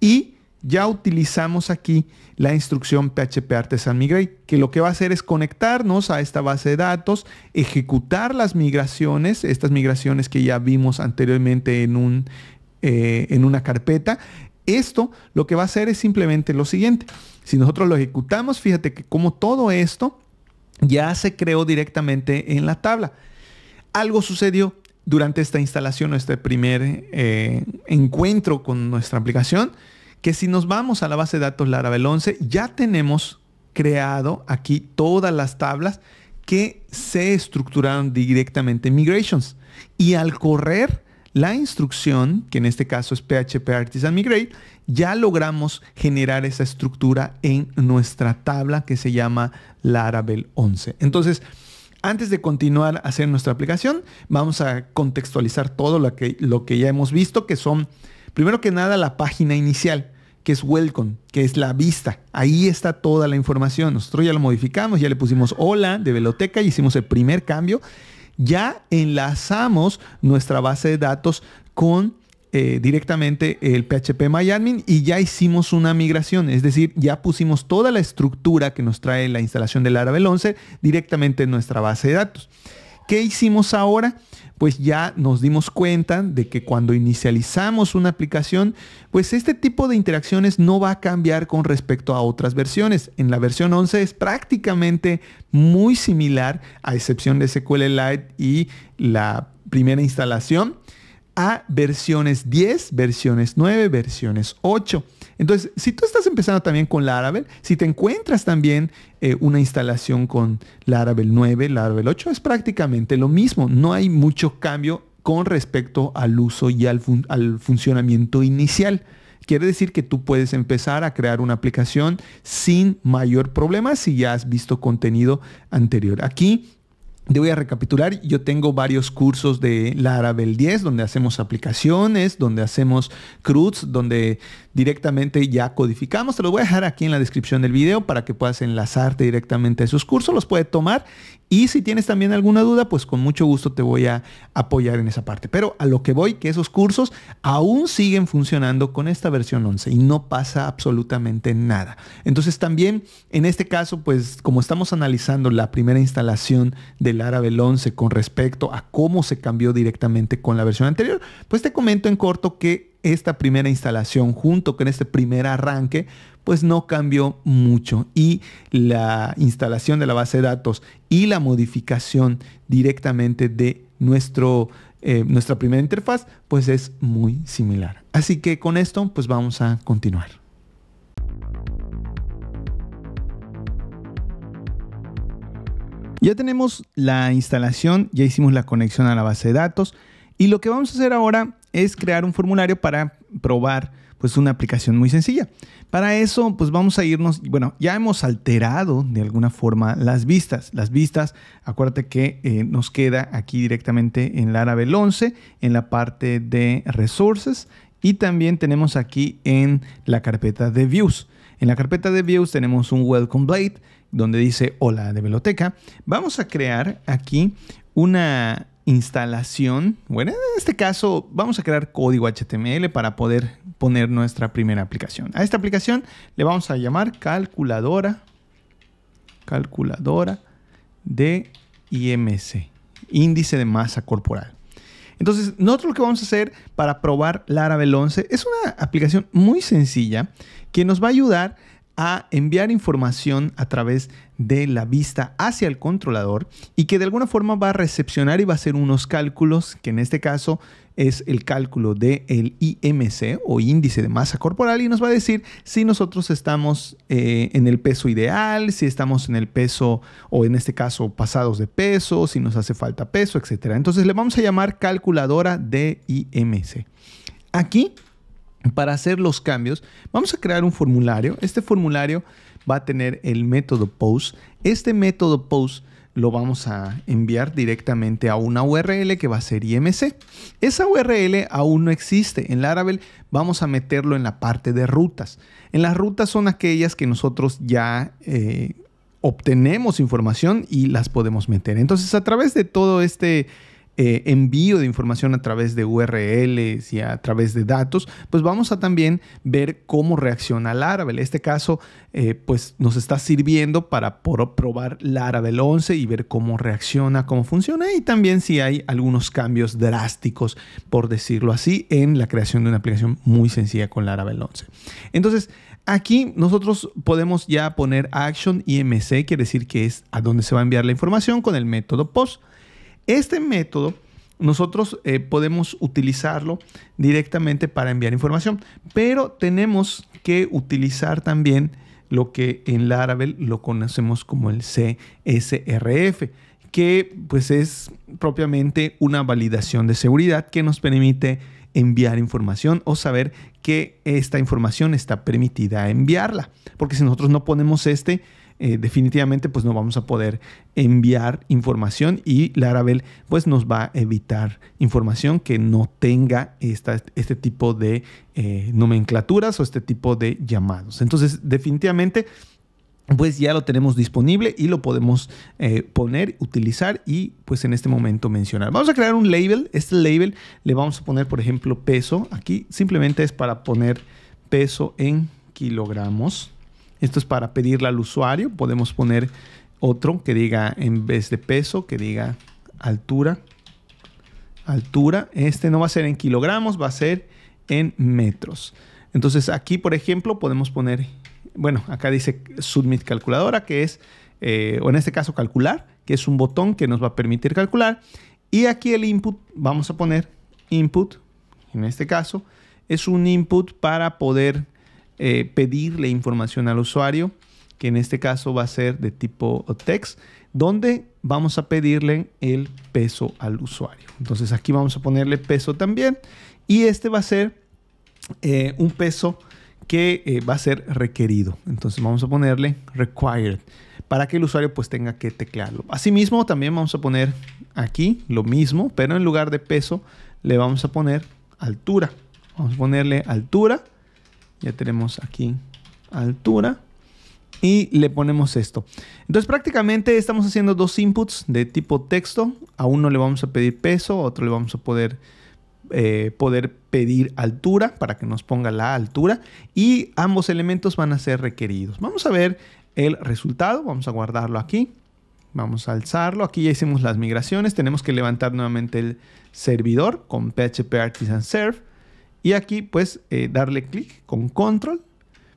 Y ya utilizamos aquí la instrucción PHP Artisan Migrate, que lo que va a hacer es conectarnos a esta base de datos, ejecutar las migraciones, estas migraciones que ya vimos anteriormente en, eh, en una carpeta. Esto lo que va a hacer es simplemente lo siguiente. Si nosotros lo ejecutamos, fíjate que como todo esto ya se creó directamente en la tabla. Algo sucedió durante esta instalación, nuestro primer eh, encuentro con nuestra aplicación, que si nos vamos a la base de datos Laravel 11, ya tenemos creado aquí todas las tablas que se estructuraron directamente en Migrations. Y al correr la instrucción, que en este caso es PHP Artisan Migrate, ya logramos generar esa estructura en nuestra tabla que se llama Laravel 11. Entonces, antes de continuar a hacer nuestra aplicación, vamos a contextualizar todo lo que, lo que ya hemos visto, que son, primero que nada, la página inicial, que es Welcome, que es la vista. Ahí está toda la información. Nosotros ya lo modificamos, ya le pusimos hola de veloteca y hicimos el primer cambio ya enlazamos nuestra base de datos con eh, directamente el PHP MyAdmin y ya hicimos una migración, es decir, ya pusimos toda la estructura que nos trae la instalación del Laravel 11 directamente en nuestra base de datos. ¿Qué hicimos ahora? pues ya nos dimos cuenta de que cuando inicializamos una aplicación, pues este tipo de interacciones no va a cambiar con respecto a otras versiones. En la versión 11 es prácticamente muy similar, a excepción de SQLite y la primera instalación, a versiones 10, versiones 9, versiones 8. Entonces, si tú estás empezando también con Laravel, si te encuentras también eh, una instalación con Laravel 9, Laravel 8, es prácticamente lo mismo. No hay mucho cambio con respecto al uso y al, funcionamiento inicial. Quiere decir que tú puedes empezar a crear una aplicación sin mayor problema si ya has visto contenido anterior. Aquí te voy a recapitular, yo tengo varios cursos de Laravel 10 donde hacemos aplicaciones, donde hacemos CRUDs, donde directamente ya codificamos. Te lo voy a dejar aquí en la descripción del video para que puedas enlazarte directamente a esos cursos, los puedes tomar y si tienes también alguna duda, pues con mucho gusto te voy a apoyar en esa parte. Pero a lo que voy, que esos cursos aún siguen funcionando con esta versión 11 y no pasa absolutamente nada. Entonces también en este caso, pues como estamos analizando la primera instalación del Laravel 11 con respecto a cómo se cambió directamente con la versión anterior, pues te comento en corto que esta primera instalación junto con este primer arranque, pues no cambió mucho y la instalación de la base de datos y la modificación directamente de nuestro, eh, nuestra primera interfaz, pues es muy similar. Así que con esto, pues vamos a continuar. Ya tenemos la instalación, ya hicimos la conexión a la base de datos y lo que vamos a hacer ahora es crear un formulario para probar pues una aplicación muy sencilla. Para eso pues vamos a irnos, bueno, ya hemos alterado de alguna forma las vistas. Las vistas, acuérdate que eh, nos queda aquí directamente en Laravel 11, en la parte de resources y también tenemos aquí en la carpeta de views. En la carpeta de views tenemos un welcome blade donde dice hola de biblioteca. Vamos a crear aquí una instalación. Bueno, en este caso vamos a crear código HTML para poder poner nuestra primera aplicación. A esta aplicación le vamos a llamar calculadora, calculadora de IMC, índice de masa corporal. Entonces, nosotros lo que vamos a hacer para probar Laravel 11 es una aplicación muy sencilla que nos va a ayudar a a enviar información a través de la vista hacia el controlador y que de alguna forma va a recepcionar y va a hacer unos cálculos, que en este caso es el cálculo del IMC o índice de masa corporal y nos va a decir si nosotros estamos eh, en el peso ideal, si estamos en el peso o en este caso pasados de peso, si nos hace falta peso, etc. Entonces le vamos a llamar calculadora de IMC. Aquí para hacer los cambios, vamos a crear un formulario. Este formulario va a tener el método post. Este método post lo vamos a enviar directamente a una URL que va a ser IMC. Esa URL aún no existe. En Laravel vamos a meterlo en la parte de rutas. En las rutas son aquellas que nosotros ya eh, obtenemos información y las podemos meter. Entonces, a través de todo este eh, envío de información a través de URLs y a través de datos, pues vamos a también ver cómo reacciona Laravel. Este caso, eh, pues nos está sirviendo para probar Laravel 11 y ver cómo reacciona, cómo funciona y también si hay algunos cambios drásticos, por decirlo así, en la creación de una aplicación muy sencilla con Laravel 11. Entonces, Aquí nosotros podemos ya poner action IMC, quiere decir que es a dónde se va a enviar la información con el método post. Este método nosotros eh, podemos utilizarlo directamente para enviar información, pero tenemos que utilizar también lo que en Laravel lo conocemos como el CSRF, que pues es propiamente una validación de seguridad que nos permite enviar información o saber que esta información está permitida enviarla, porque si nosotros no ponemos este, eh, definitivamente pues no vamos a poder enviar información y Laravel pues nos va a evitar información que no tenga este tipo de eh, nomenclaturas o este tipo de llamados. Entonces definitivamente pues ya lo tenemos disponible y lo podemos eh, poner, utilizar y pues en este momento mencionar. Vamos a crear un label. Este label le vamos a poner, por ejemplo, peso. Aquí simplemente es para poner peso en kilogramos. Esto es para pedirle al usuario. Podemos poner otro que diga en vez de peso, que diga altura. Altura. Este no va a ser en kilogramos, va a ser en metros. Entonces aquí, por ejemplo, podemos poner, bueno, acá dice submit calculadora, que es, eh, o en este caso calcular, que es un botón que nos va a permitir calcular. Y aquí el input, vamos a poner input, en este caso, es un input para poder eh, pedirle información al usuario, que en este caso va a ser de tipo text, donde vamos a pedirle el peso al usuario. Entonces aquí vamos a ponerle peso también y este va a ser eh, un peso que eh, va a ser requerido. Entonces vamos a ponerle required para que el usuario pues tenga que teclearlo. Asimismo también vamos a poner aquí lo mismo, pero en lugar de peso le vamos a poner altura. Vamos a ponerle altura ya tenemos aquí altura. Y le ponemos esto. Entonces prácticamente estamos haciendo dos inputs de tipo texto. A uno le vamos a pedir peso, a otro le vamos a poder, eh, poder pedir altura para que nos ponga la altura. Y ambos elementos van a ser requeridos. Vamos a ver el resultado. Vamos a guardarlo aquí. Vamos a alzarlo. Aquí ya hicimos las migraciones. Tenemos que levantar nuevamente el servidor con PHP Artisan Serve. Y aquí pues eh, darle clic con control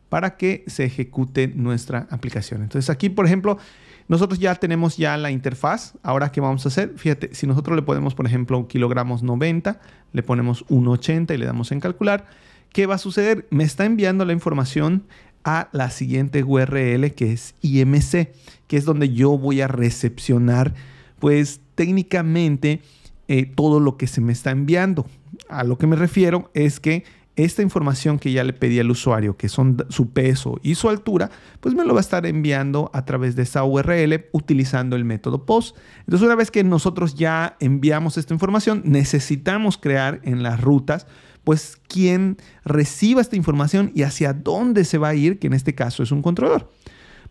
para que se ejecute nuestra aplicación. Entonces aquí, por ejemplo, nosotros ya tenemos ya la interfaz. Ahora, ¿qué vamos a hacer? Fíjate, si nosotros le ponemos, por ejemplo, kilogramos 90, le ponemos 1,80 y le damos en calcular, ¿qué va a suceder? Me está enviando la información a la siguiente URL que es IMC, que es donde yo voy a recepcionar, pues técnicamente, eh, todo lo que se me está enviando. A lo que me refiero es que esta información que ya le pedí al usuario, que son su peso y su altura, pues me lo va a estar enviando a través de esa URL utilizando el método POST. Entonces, una vez que nosotros ya enviamos esta información, necesitamos crear en las rutas pues quien reciba esta información y hacia dónde se va a ir, que en este caso es un controlador.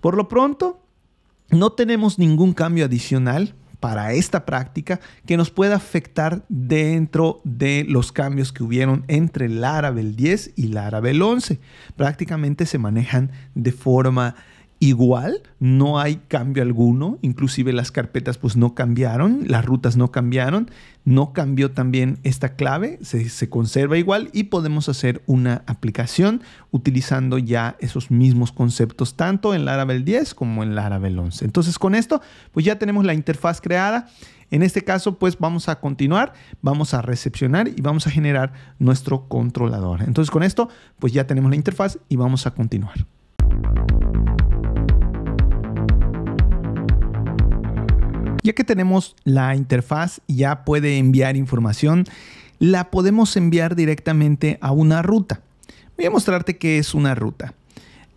Por lo pronto, no tenemos ningún cambio adicional para esta práctica que nos pueda afectar dentro de los cambios que hubieron entre Laravel 10 y Laravel 11. Prácticamente se manejan de forma igual, no hay cambio alguno, inclusive las carpetas pues no cambiaron, las rutas no cambiaron, no cambió también esta clave, se, conserva igual y podemos hacer una aplicación utilizando ya esos mismos conceptos tanto en Laravel 10 como en Laravel 11. Entonces con esto pues ya tenemos la interfaz creada. En este caso, pues vamos a continuar, vamos a recepcionar y vamos a generar nuestro controlador. Entonces con esto, pues ya tenemos la interfaz y vamos a continuar. Ya que tenemos la interfaz y ya puede enviar información, la podemos enviar directamente a una ruta. Voy a mostrarte qué es una ruta.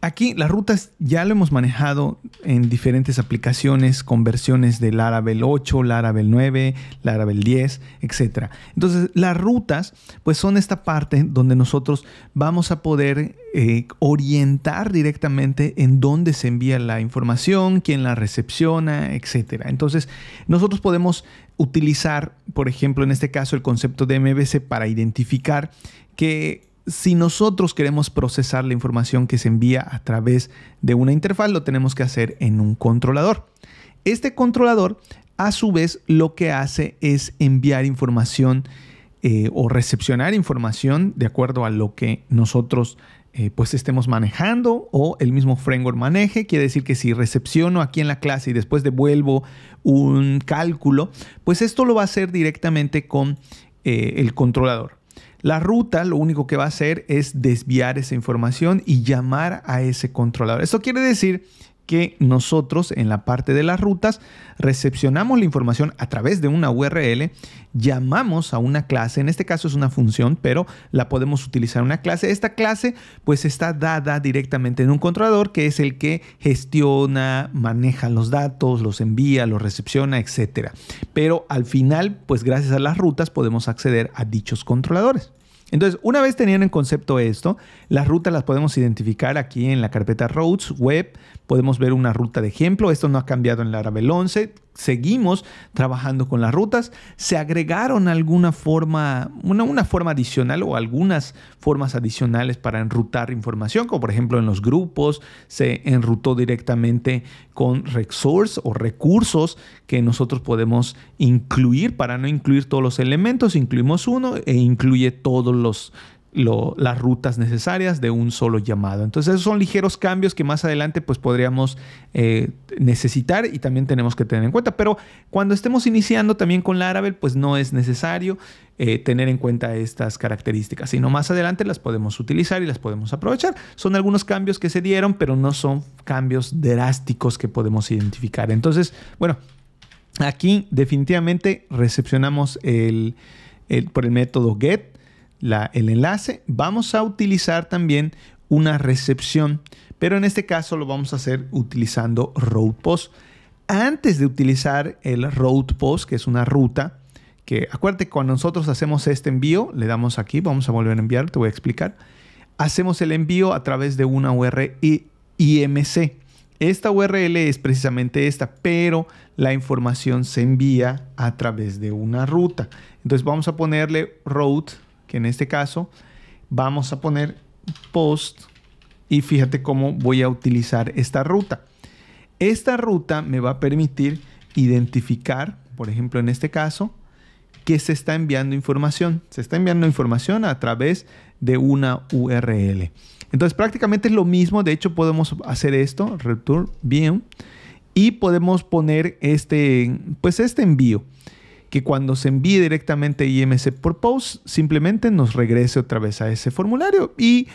Aquí las rutas ya lo hemos manejado en diferentes aplicaciones con versiones de Laravel 8, Laravel 9, Laravel 10, etc. Entonces las rutas pues son esta parte donde nosotros vamos a poder eh, orientar directamente en dónde se envía la información, quién la recepciona, etc. Entonces nosotros podemos utilizar, por ejemplo, en este caso el concepto de MVC para identificar que si nosotros queremos procesar la información que se envía a través de una interfaz, lo tenemos que hacer en un controlador. Este controlador, a su vez, lo que hace es enviar información eh, o recepcionar información de acuerdo a lo que nosotros eh, pues estemos manejando o el mismo framework maneje. Quiere decir que si recepciono aquí en la clase y después devuelvo un cálculo, pues esto lo va a hacer directamente con eh, el controlador. La ruta lo único que va a hacer es desviar esa información y llamar a ese controlador. Eso quiere decir que nosotros en la parte de las rutas recepcionamos la información a través de una URL, llamamos a una clase, en este caso es una función, pero la podemos utilizar una clase. Esta clase pues está dada directamente en un controlador que es el que gestiona, maneja los datos, los envía, los recepciona, etc. Pero al final pues gracias a las rutas podemos acceder a dichos controladores. Entonces, una vez teniendo en concepto esto, las rutas las podemos identificar aquí en la carpeta Routes, web, podemos ver una ruta de ejemplo. Esto no ha cambiado en Laravel 11. Seguimos trabajando con las rutas. Se agregaron alguna forma, una, forma adicional o algunas formas adicionales para enrutar información, como por ejemplo en los grupos se enrutó directamente con resource o recursos que nosotros podemos incluir para no incluir todos los elementos. Incluimos uno e incluye todos los las rutas necesarias de un solo llamado. Entonces esos son ligeros cambios que más adelante pues podríamos eh, necesitar y también tenemos que tener en cuenta. Pero cuando estemos iniciando también con Laravel pues no es necesario eh, tener en cuenta estas características, sino más adelante las podemos utilizar y las podemos aprovechar. Son algunos cambios que se dieron pero no son cambios drásticos que podemos identificar. Entonces bueno, aquí definitivamente recepcionamos por el método get el enlace, vamos a utilizar también una recepción, pero en este caso lo vamos a hacer utilizando road post. Antes de utilizar el road post, que es una ruta, que acuérdate, cuando nosotros hacemos este envío, le damos aquí, vamos a volver a enviar, te voy a explicar, hacemos el envío a través de una URL IMC. Esta URL es precisamente esta, pero la información se envía a través de una ruta. Entonces vamos a ponerle route que en este caso vamos a poner post y fíjate cómo voy a utilizar esta ruta. Esta ruta me va a permitir identificar, por ejemplo en este caso, que se está enviando información. Se está enviando información a través de una URL. Entonces prácticamente es lo mismo, de hecho podemos hacer esto, return bien, y podemos poner este, pues este envío que cuando se envíe directamente IMC por post, simplemente nos regrese otra vez a ese formulario y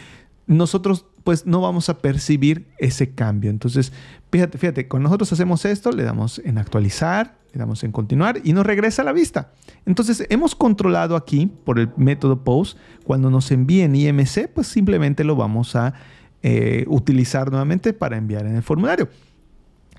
nosotros pues no vamos a percibir ese cambio. Entonces, fíjate, fíjate, con nosotros hacemos esto, le damos en actualizar, le damos en continuar y nos regresa a la vista. Entonces, hemos controlado aquí por el método post, cuando nos envíen IMC, pues simplemente lo vamos a eh, utilizar nuevamente para enviar en el formulario.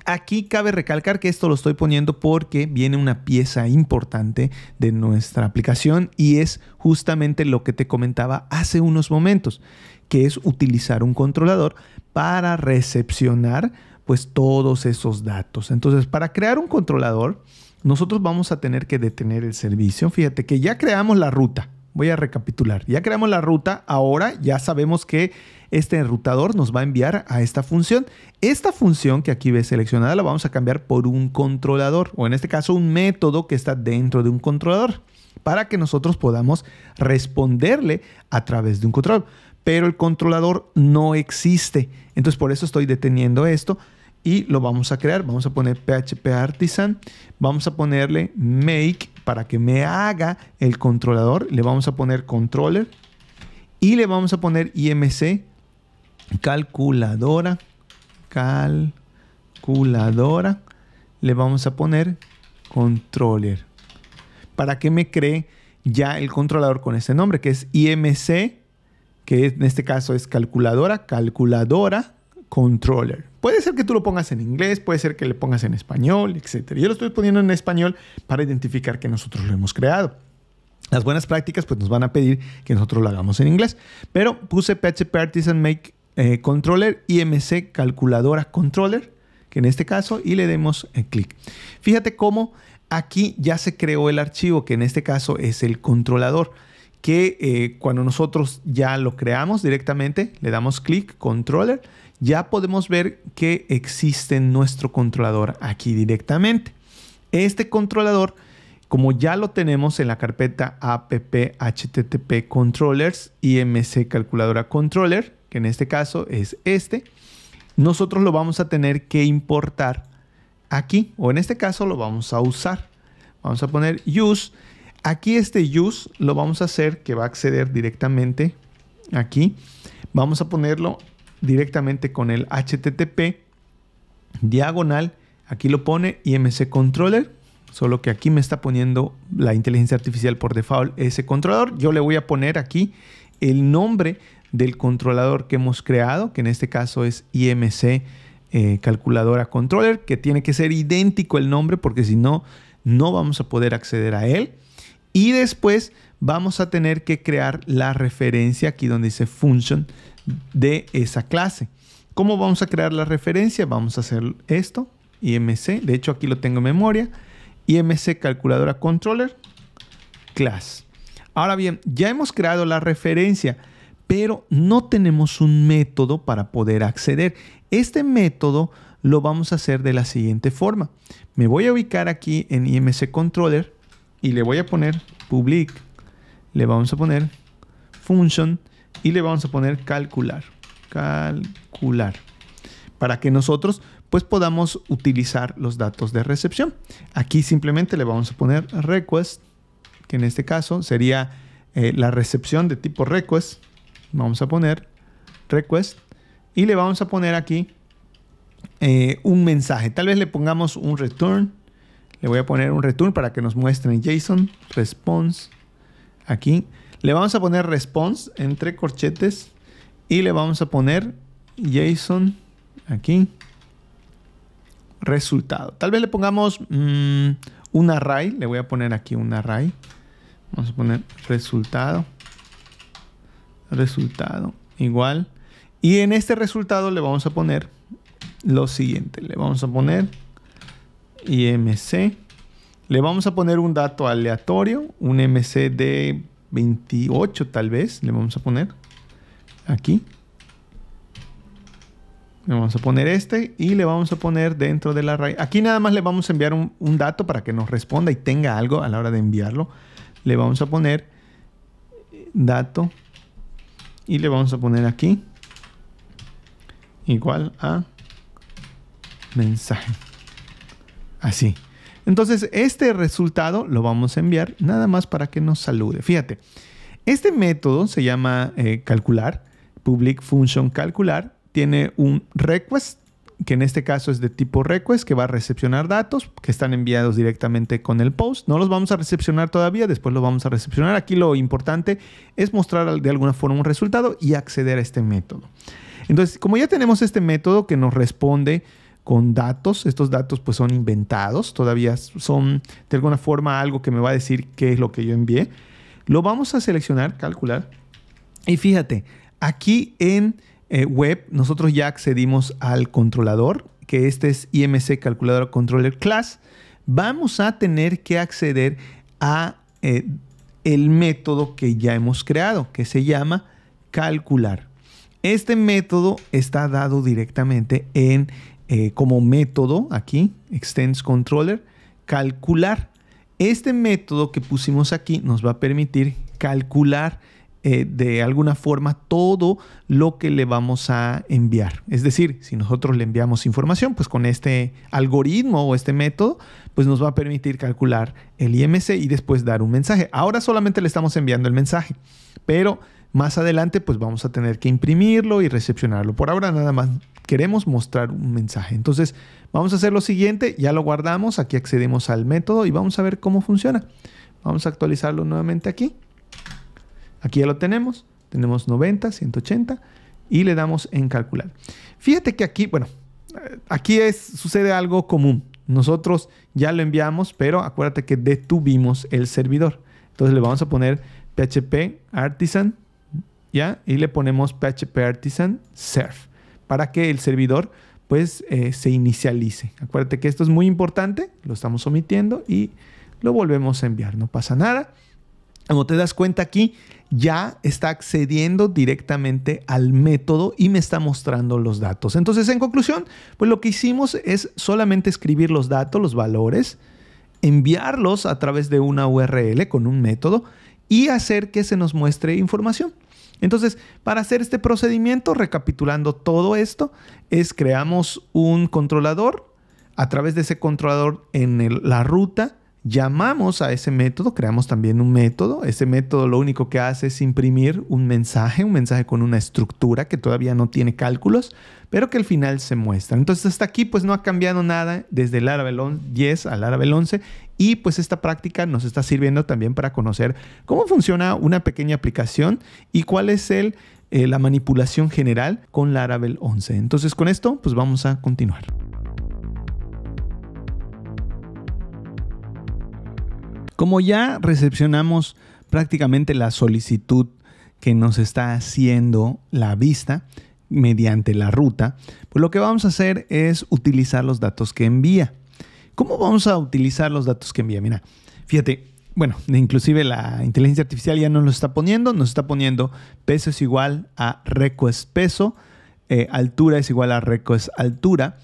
Aquí cabe recalcar que esto lo estoy poniendo porque viene una pieza importante de nuestra aplicación y es justamente lo que te comentaba hace unos momentos, que es utilizar un controlador para recepcionar pues todos esos datos. Entonces, para crear un controlador, nosotros vamos a tener que detener el servicio. Fíjate que ya creamos la ruta, voy a recapitular. Ya creamos la ruta, ahora ya sabemos que este enrutador nos va a enviar a esta función. Esta función que aquí ve seleccionada la vamos a cambiar por un controlador o en este caso un método que está dentro de un controlador para que nosotros podamos responderle a través de un control. Pero el controlador no existe. Entonces por eso estoy deteniendo esto y lo vamos a crear. Vamos a poner PHP Artisan. Vamos a ponerle make para que me haga el controlador, le vamos a poner controller y le vamos a poner IMC calculadora calculadora le vamos a poner controller para que me cree ya el controlador con ese nombre que es IMC que en este caso es calculadora calculadora controller Puede ser que tú lo pongas en inglés, puede ser que le pongas en español, etc. Yo lo estoy poniendo en español para identificar que nosotros lo hemos creado. Las buenas prácticas pues nos van a pedir que nosotros lo hagamos en inglés. Pero puse PHP Artisan Make eh, Controller, IMC Calculadora Controller, que en este caso, y le demos eh, clic. Fíjate cómo aquí ya se creó el archivo, que en este caso es el controlador que eh, cuando nosotros ya lo creamos directamente, le damos clic, controller, ya podemos ver que existe nuestro controlador aquí directamente. Este controlador, como ya lo tenemos en la carpeta app http controllers imc calculadora controller, que en este caso es este, nosotros lo vamos a tener que importar aquí, o en este caso lo vamos a usar. Vamos a poner use. Aquí este use lo vamos a hacer que va a acceder directamente aquí. Vamos a ponerlo directamente con el HTTP diagonal, aquí lo pone IMC controller, solo que aquí me está poniendo la inteligencia artificial por default ese controlador. Yo le voy a poner aquí el nombre del controlador que hemos creado, que en este caso es IMC eh, calculadora controller, que tiene que ser idéntico el nombre porque si no, no vamos a poder acceder a él. Y después vamos a tener que crear la referencia aquí donde dice function de esa clase. ¿Cómo vamos a crear la referencia? Vamos a hacer esto, IMC, de hecho aquí lo tengo en memoria, IMC calculadora controller, class. Ahora bien, ya hemos creado la referencia, pero no tenemos un método para poder acceder. Este método lo vamos a hacer de la siguiente forma. Me voy a ubicar aquí en IMC controller y le voy a poner public, le vamos a poner function y le vamos a poner calcular. Calcular. Para que nosotros pues podamos utilizar los datos de recepción. Aquí simplemente le vamos a poner request, que en este caso sería eh, la recepción de tipo request. Vamos a poner request y le vamos a poner aquí eh, un mensaje. Tal vez le pongamos un return. Le voy a poner un return para que nos muestre en JSON response aquí le vamos a poner response entre corchetes y le vamos a poner JSON aquí. Resultado. Tal vez le pongamos mm, un array. Le voy a poner aquí un array. Vamos a poner resultado. Resultado. Igual. Y en este resultado le vamos a poner lo siguiente. Le vamos a poner IMC. Le vamos a poner un dato aleatorio, un MC de 28 tal vez, le vamos a poner aquí. Le vamos a poner este y le vamos a poner dentro del array. Aquí nada más le vamos a enviar un dato para que nos responda y tenga algo a la hora de enviarlo. Le vamos a poner dato y le vamos a poner aquí igual a mensaje. Así. Entonces, este resultado lo vamos a enviar nada más para que nos salude. Fíjate, este método se llama eh, calcular, public function calcular, tiene un request que en este caso es de tipo request, que va a recepcionar datos que están enviados directamente con el post. No los vamos a recepcionar todavía, después los vamos a recepcionar. Aquí lo importante es mostrar de alguna forma un resultado y acceder a este método. Entonces, como ya tenemos este método que nos responde con datos. Estos datos pues son inventados, todavía son de alguna forma algo que me va a decir qué es lo que yo envié. Lo vamos a seleccionar, calcular. Y fíjate, aquí en eh, web nosotros ya accedimos al controlador, que este es IMC Calculador Controller Class. Vamos a tener que acceder a eh, el método que ya hemos creado, que se llama calcular. Este método está dado directamente en eh, como método aquí, Extends Controller, calcular. Este método que pusimos aquí nos va a permitir calcular eh, de alguna forma todo lo que le vamos a enviar. Es decir, si nosotros le enviamos información, pues con este algoritmo o este método, pues nos va a permitir calcular el IMC y después dar un mensaje. Ahora solamente le estamos enviando el mensaje, pero más adelante pues vamos a tener que imprimirlo y recepcionarlo. Por ahora nada más queremos mostrar un mensaje. Entonces, vamos a hacer lo siguiente, ya lo guardamos, aquí accedemos al método y vamos a ver cómo funciona. Vamos a actualizarlo nuevamente aquí. Aquí ya lo tenemos, tenemos 90, 180 y le damos en calcular. Fíjate que aquí, bueno, aquí es, sucede algo común. Nosotros ya lo enviamos, pero acuérdate que detuvimos el servidor. Entonces le vamos a poner php artisan, ¿ya? Y le ponemos php artisan serve para que el servidor pues eh, se inicialice. Acuérdate que esto es muy importante, lo estamos omitiendo y lo volvemos a enviar, no pasa nada. Como te das cuenta aquí, ya está accediendo directamente al método y me está mostrando los datos. Entonces, en conclusión, pues lo que hicimos es solamente escribir los datos, los valores, enviarlos a través de una URL con un método y hacer que se nos muestre información. Entonces, para hacer este procedimiento, recapitulando todo esto, es creamos un controlador. A través de ese controlador en la ruta, llamamos a ese método, creamos también un método. Ese método lo único que hace es imprimir un mensaje, un mensaje con una estructura que todavía no tiene cálculos, pero que al final se muestra. Entonces hasta aquí pues no ha cambiado nada desde el Laravel 10 al Laravel 11 y pues esta práctica nos está sirviendo también para conocer cómo funciona una pequeña aplicación y cuál es el, eh, la manipulación general con Laravel 11. Entonces con esto pues vamos a continuar. Como ya recepcionamos prácticamente la solicitud que nos está haciendo la vista mediante la ruta, pues lo que vamos a hacer es utilizar los datos que envía. ¿Cómo vamos a utilizar los datos que envía? Mira, fíjate, bueno, inclusive la inteligencia artificial ya nos lo está poniendo, nos está poniendo peso es igual a request peso, eh, altura es igual a request altura.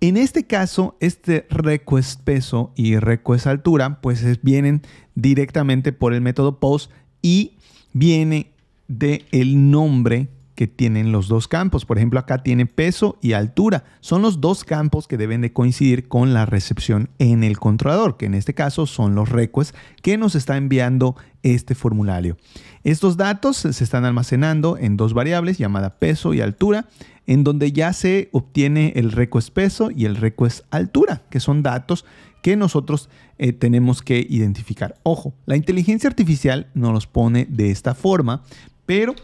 En este caso, este request peso y request altura, pues vienen directamente por el método POST y viene del el nombre que tienen los dos campos. Por ejemplo, acá tiene peso y altura. Son los dos campos que deben de coincidir con la recepción en el controlador, que en este caso son los requests que nos está enviando este formulario. Estos datos se están almacenando en dos variables llamada peso y altura, en donde ya se obtiene el request peso y el request altura, que son datos que nosotros eh, tenemos que identificar. Ojo, la inteligencia artificial nos los pone de esta forma, pero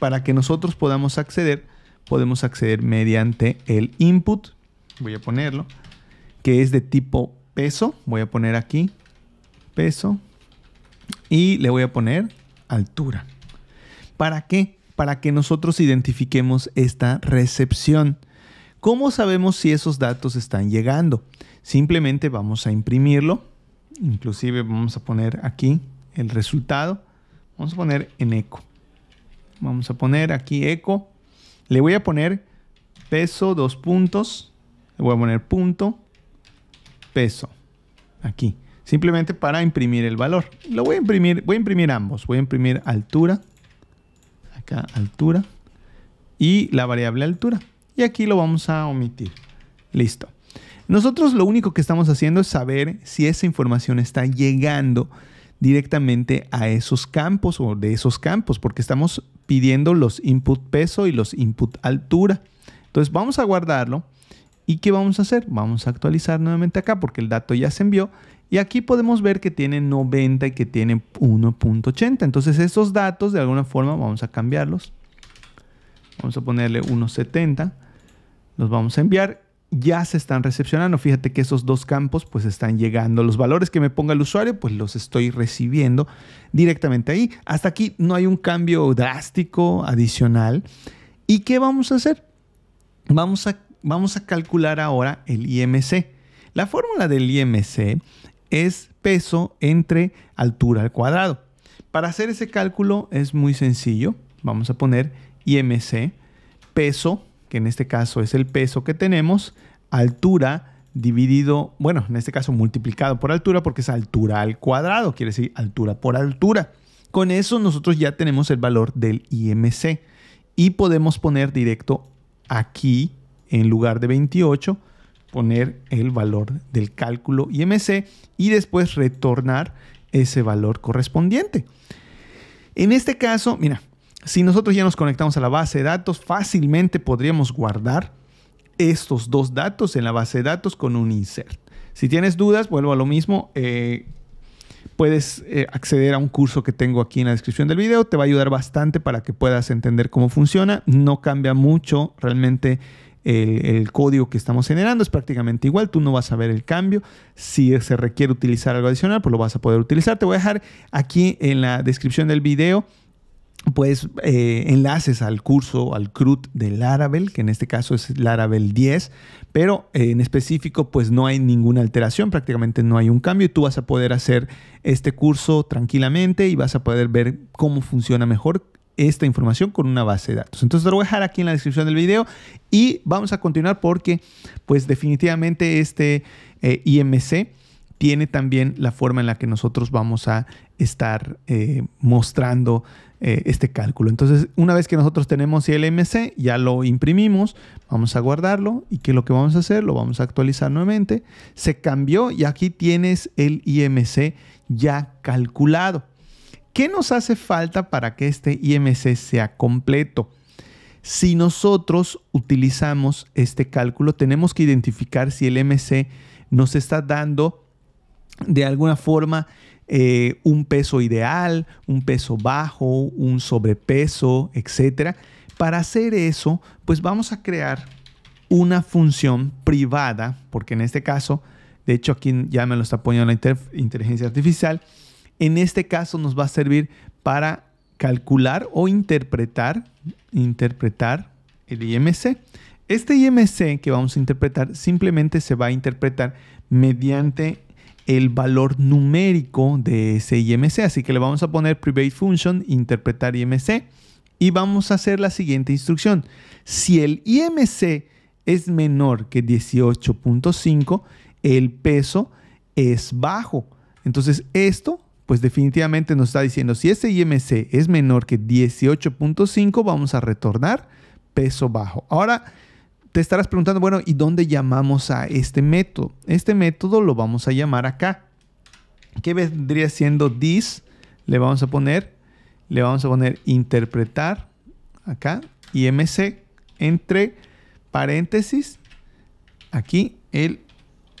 para que nosotros podamos acceder, podemos acceder mediante el input, voy a ponerlo, que es de tipo peso, voy a poner aquí peso y le voy a poner altura. ¿Para qué? Para que nosotros identifiquemos esta recepción. ¿Cómo sabemos si esos datos están llegando? Simplemente vamos a imprimirlo. Inclusive vamos a poner aquí el resultado. Vamos a poner en eco. Vamos a poner aquí eco. Le voy a poner peso, dos puntos. Le voy a poner punto, peso. Aquí. Simplemente para imprimir el valor. Lo voy a imprimir, voy a imprimir ambos. Voy a imprimir altura. Acá altura. Y la variable altura. Y aquí lo vamos a omitir. Listo. Nosotros lo único que estamos haciendo es saber si esa información está llegando directamente a esos campos o de esos campos, porque estamos pidiendo los input peso y los input altura. Entonces vamos a guardarlo. ¿Y qué vamos a hacer? Vamos a actualizar nuevamente acá porque el dato ya se envió. Y aquí podemos ver que tiene 90 y que tiene 1.80. Entonces esos datos de alguna forma vamos a cambiarlos. Vamos a ponerle 1.70. Los vamos a enviar ya se están recepcionando. Fíjate que esos dos campos pues están llegando. Los valores que me ponga el usuario pues los estoy recibiendo directamente ahí. Hasta aquí no hay un cambio drástico adicional. ¿Y qué vamos a hacer? Vamos a, vamos a calcular ahora el IMC. La fórmula del IMC es peso entre altura al cuadrado. Para hacer ese cálculo es muy sencillo. Vamos a poner IMC peso que en este caso es el peso que tenemos, altura dividido, bueno, en este caso multiplicado por altura, porque es altura al cuadrado, quiere decir altura por altura. Con eso nosotros ya tenemos el valor del IMC y podemos poner directo aquí, en lugar de 28, poner el valor del cálculo IMC y después retornar ese valor correspondiente. En este caso, mira, si nosotros ya nos conectamos a la base de datos, fácilmente podríamos guardar estos dos datos en la base de datos con un insert. Si tienes dudas, vuelvo a lo mismo. Eh, puedes eh, acceder a un curso que tengo aquí en la descripción del video. Te va a ayudar bastante para que puedas entender cómo funciona. No cambia mucho realmente el, el, código que estamos generando es prácticamente igual, tú no vas a ver el cambio. Si se requiere utilizar algo adicional, pues lo vas a poder utilizar. Te voy a dejar aquí en la descripción del video pues eh, enlaces al curso, al CRUD de Laravel, que en este caso es Laravel 10, pero eh, en específico pues no hay ninguna alteración, prácticamente no hay un cambio y tú vas a poder hacer este curso tranquilamente y vas a poder ver cómo funciona mejor esta información con una base de datos. Entonces te lo voy a dejar aquí en la descripción del video y vamos a continuar porque pues definitivamente este eh, IMC tiene también la forma en la que nosotros vamos a estar mostrando eh, este cálculo. Entonces, una vez que nosotros tenemos el mc ya lo imprimimos, vamos a guardarlo y que lo que vamos a hacer, lo vamos a actualizar nuevamente. Se cambió y aquí tienes el IMC ya calculado. ¿Qué nos hace falta para que este IMC sea completo? Si nosotros utilizamos este cálculo, tenemos que identificar si el MC nos está dando de alguna forma eh, un peso ideal, un peso bajo, un sobrepeso, etc. Para hacer eso, pues vamos a crear una función privada, porque en este caso, de hecho aquí ya me lo está poniendo la inteligencia artificial, en este caso nos va a servir para calcular o interpretar, interpretar el IMC. Este IMC que vamos a interpretar simplemente se va a interpretar mediante el valor numérico de ese IMC. Así que le vamos a poner private function, interpretar IMC, y vamos a hacer la siguiente instrucción. Si el IMC es menor que 18.5, el peso es bajo. Entonces esto pues definitivamente nos está diciendo si ese IMC es menor que 18.5 vamos a retornar peso bajo. Ahora te estarás preguntando, bueno, ¿y dónde llamamos a este método? Este método lo vamos a llamar acá. ¿Qué vendría siendo this? Le vamos a poner, le vamos a poner interpretar acá, IMC, entre paréntesis, aquí el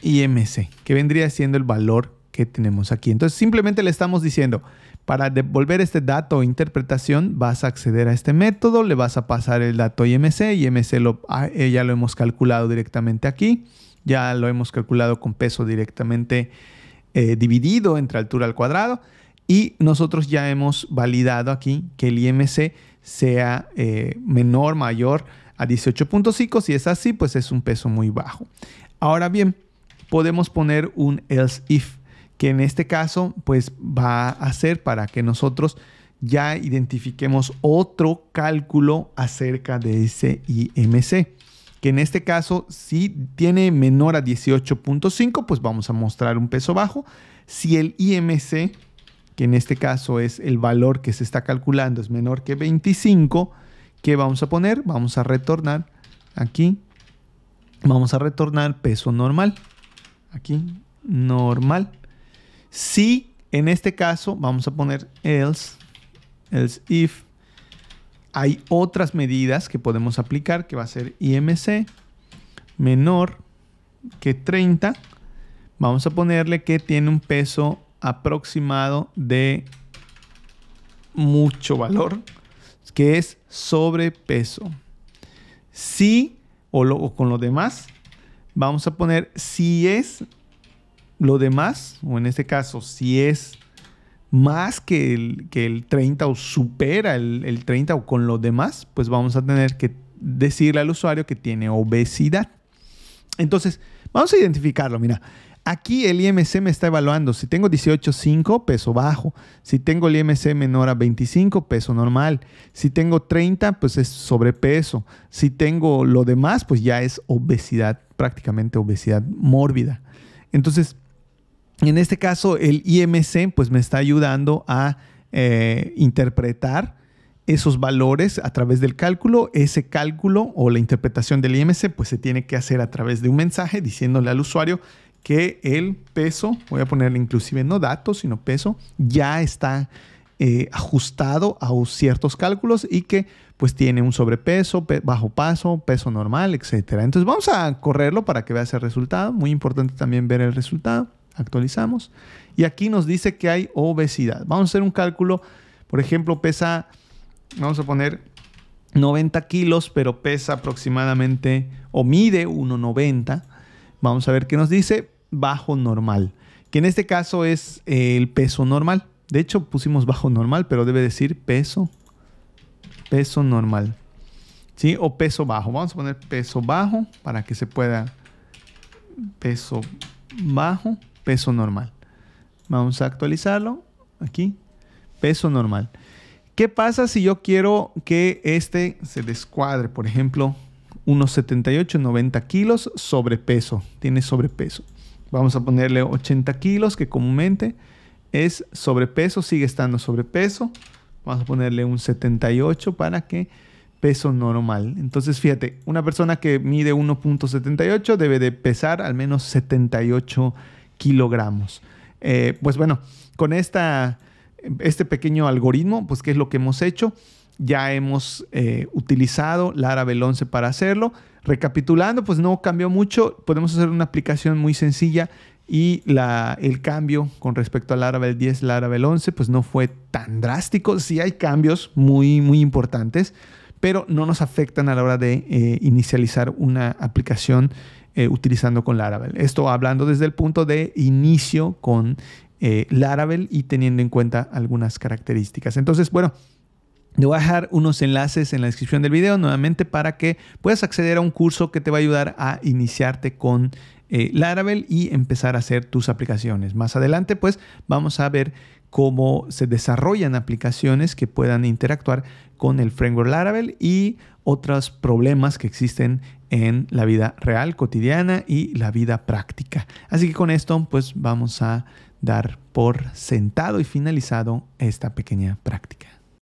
IMC, que vendría siendo el valor que tenemos aquí. Entonces simplemente le estamos diciendo, para devolver este dato o interpretación vas a acceder a este método, le vas a pasar el dato IMC, IMC ah, eh, ya lo hemos calculado directamente aquí, ya lo hemos calculado con peso directamente eh, dividido entre altura al cuadrado y nosotros ya hemos validado aquí que el IMC sea eh, menor, mayor a 18.5, si es así pues es un peso muy bajo. Ahora bien, podemos poner un else if que en este caso pues va a ser para que nosotros ya identifiquemos otro cálculo acerca de ese IMC, que en este caso si tiene menor a 18.5 pues vamos a mostrar un peso bajo, si el IMC que en este caso es el valor que se está calculando es menor que 25, ¿qué vamos a poner? Vamos a retornar aquí, vamos a retornar peso normal, aquí, normal. Si en este caso, vamos a poner else, else if, hay otras medidas que podemos aplicar, que va a ser IMC menor que 30. Vamos a ponerle que tiene un peso aproximado de mucho valor, que es sobrepeso. Si, o, con lo demás, vamos a poner si es lo demás, o en este caso, si es más que el, que el 30 o supera el, 30 o con lo demás, pues vamos a tener que decirle al usuario que tiene obesidad. Entonces, vamos a identificarlo. Mira, aquí el IMC me está evaluando. Si tengo 18,5, peso bajo. Si tengo el IMC menor a 25, peso normal. Si tengo 30, pues es sobrepeso. Si tengo lo demás, pues ya es obesidad, prácticamente obesidad mórbida. Entonces, en este caso, el IMC pues me está ayudando a eh, interpretar esos valores a través del cálculo. Ese cálculo o la interpretación del IMC pues se tiene que hacer a través de un mensaje diciéndole al usuario que el peso, voy a ponerle inclusive no datos, sino peso, ya está eh, ajustado a ciertos cálculos y que pues tiene un sobrepeso, bajo paso, peso normal, etc. Entonces vamos a correrlo para que veas el resultado. Muy importante también ver el resultado actualizamos. Y aquí nos dice que hay obesidad. Vamos a hacer un cálculo. Por ejemplo, pesa, vamos a poner 90 kilos, pero pesa aproximadamente o mide 1,90. Vamos a ver qué nos dice bajo normal, que en este caso es eh, el peso normal. De hecho, pusimos bajo normal, pero debe decir peso, peso normal. ¿Sí? O peso bajo. Vamos a poner peso bajo para que se pueda peso bajo peso normal. Vamos a actualizarlo aquí. Peso normal. ¿Qué pasa si yo quiero que este se descuadre? Por ejemplo, unos 78, 90 kilos sobrepeso. Tiene sobrepeso. Vamos a ponerle 80 kilos, que comúnmente es sobrepeso, sigue estando sobrepeso. Vamos a ponerle un 78 para que peso normal. Entonces, fíjate, una persona que mide 1.78 debe de pesar al menos 78 kilos kilogramos. Eh, pues bueno, con esta, este pequeño algoritmo, pues qué es lo que hemos hecho. Ya hemos eh, utilizado utilizado Laravel 11 para hacerlo. Recapitulando, pues no cambió mucho. Podemos hacer una aplicación muy sencilla y la, el cambio con respecto a Laravel 10, Laravel 11, pues no fue tan drástico. Sí hay cambios muy, muy importantes, pero no nos afectan a la hora de eh, inicializar una aplicación eh, utilizando con Laravel. Esto hablando desde el punto de inicio con eh, Laravel y teniendo en cuenta algunas características. Entonces, bueno, te voy a dejar unos enlaces en la descripción del video nuevamente para que puedas acceder a un curso que te va a ayudar a iniciarte con eh, Laravel y empezar a hacer tus aplicaciones. Más adelante, pues vamos a ver cómo se desarrollan aplicaciones que puedan interactuar con el framework Laravel y otros problemas que existen en la vida real, cotidiana y la vida práctica. Así que con esto pues vamos a dar por sentado y finalizado esta pequeña práctica.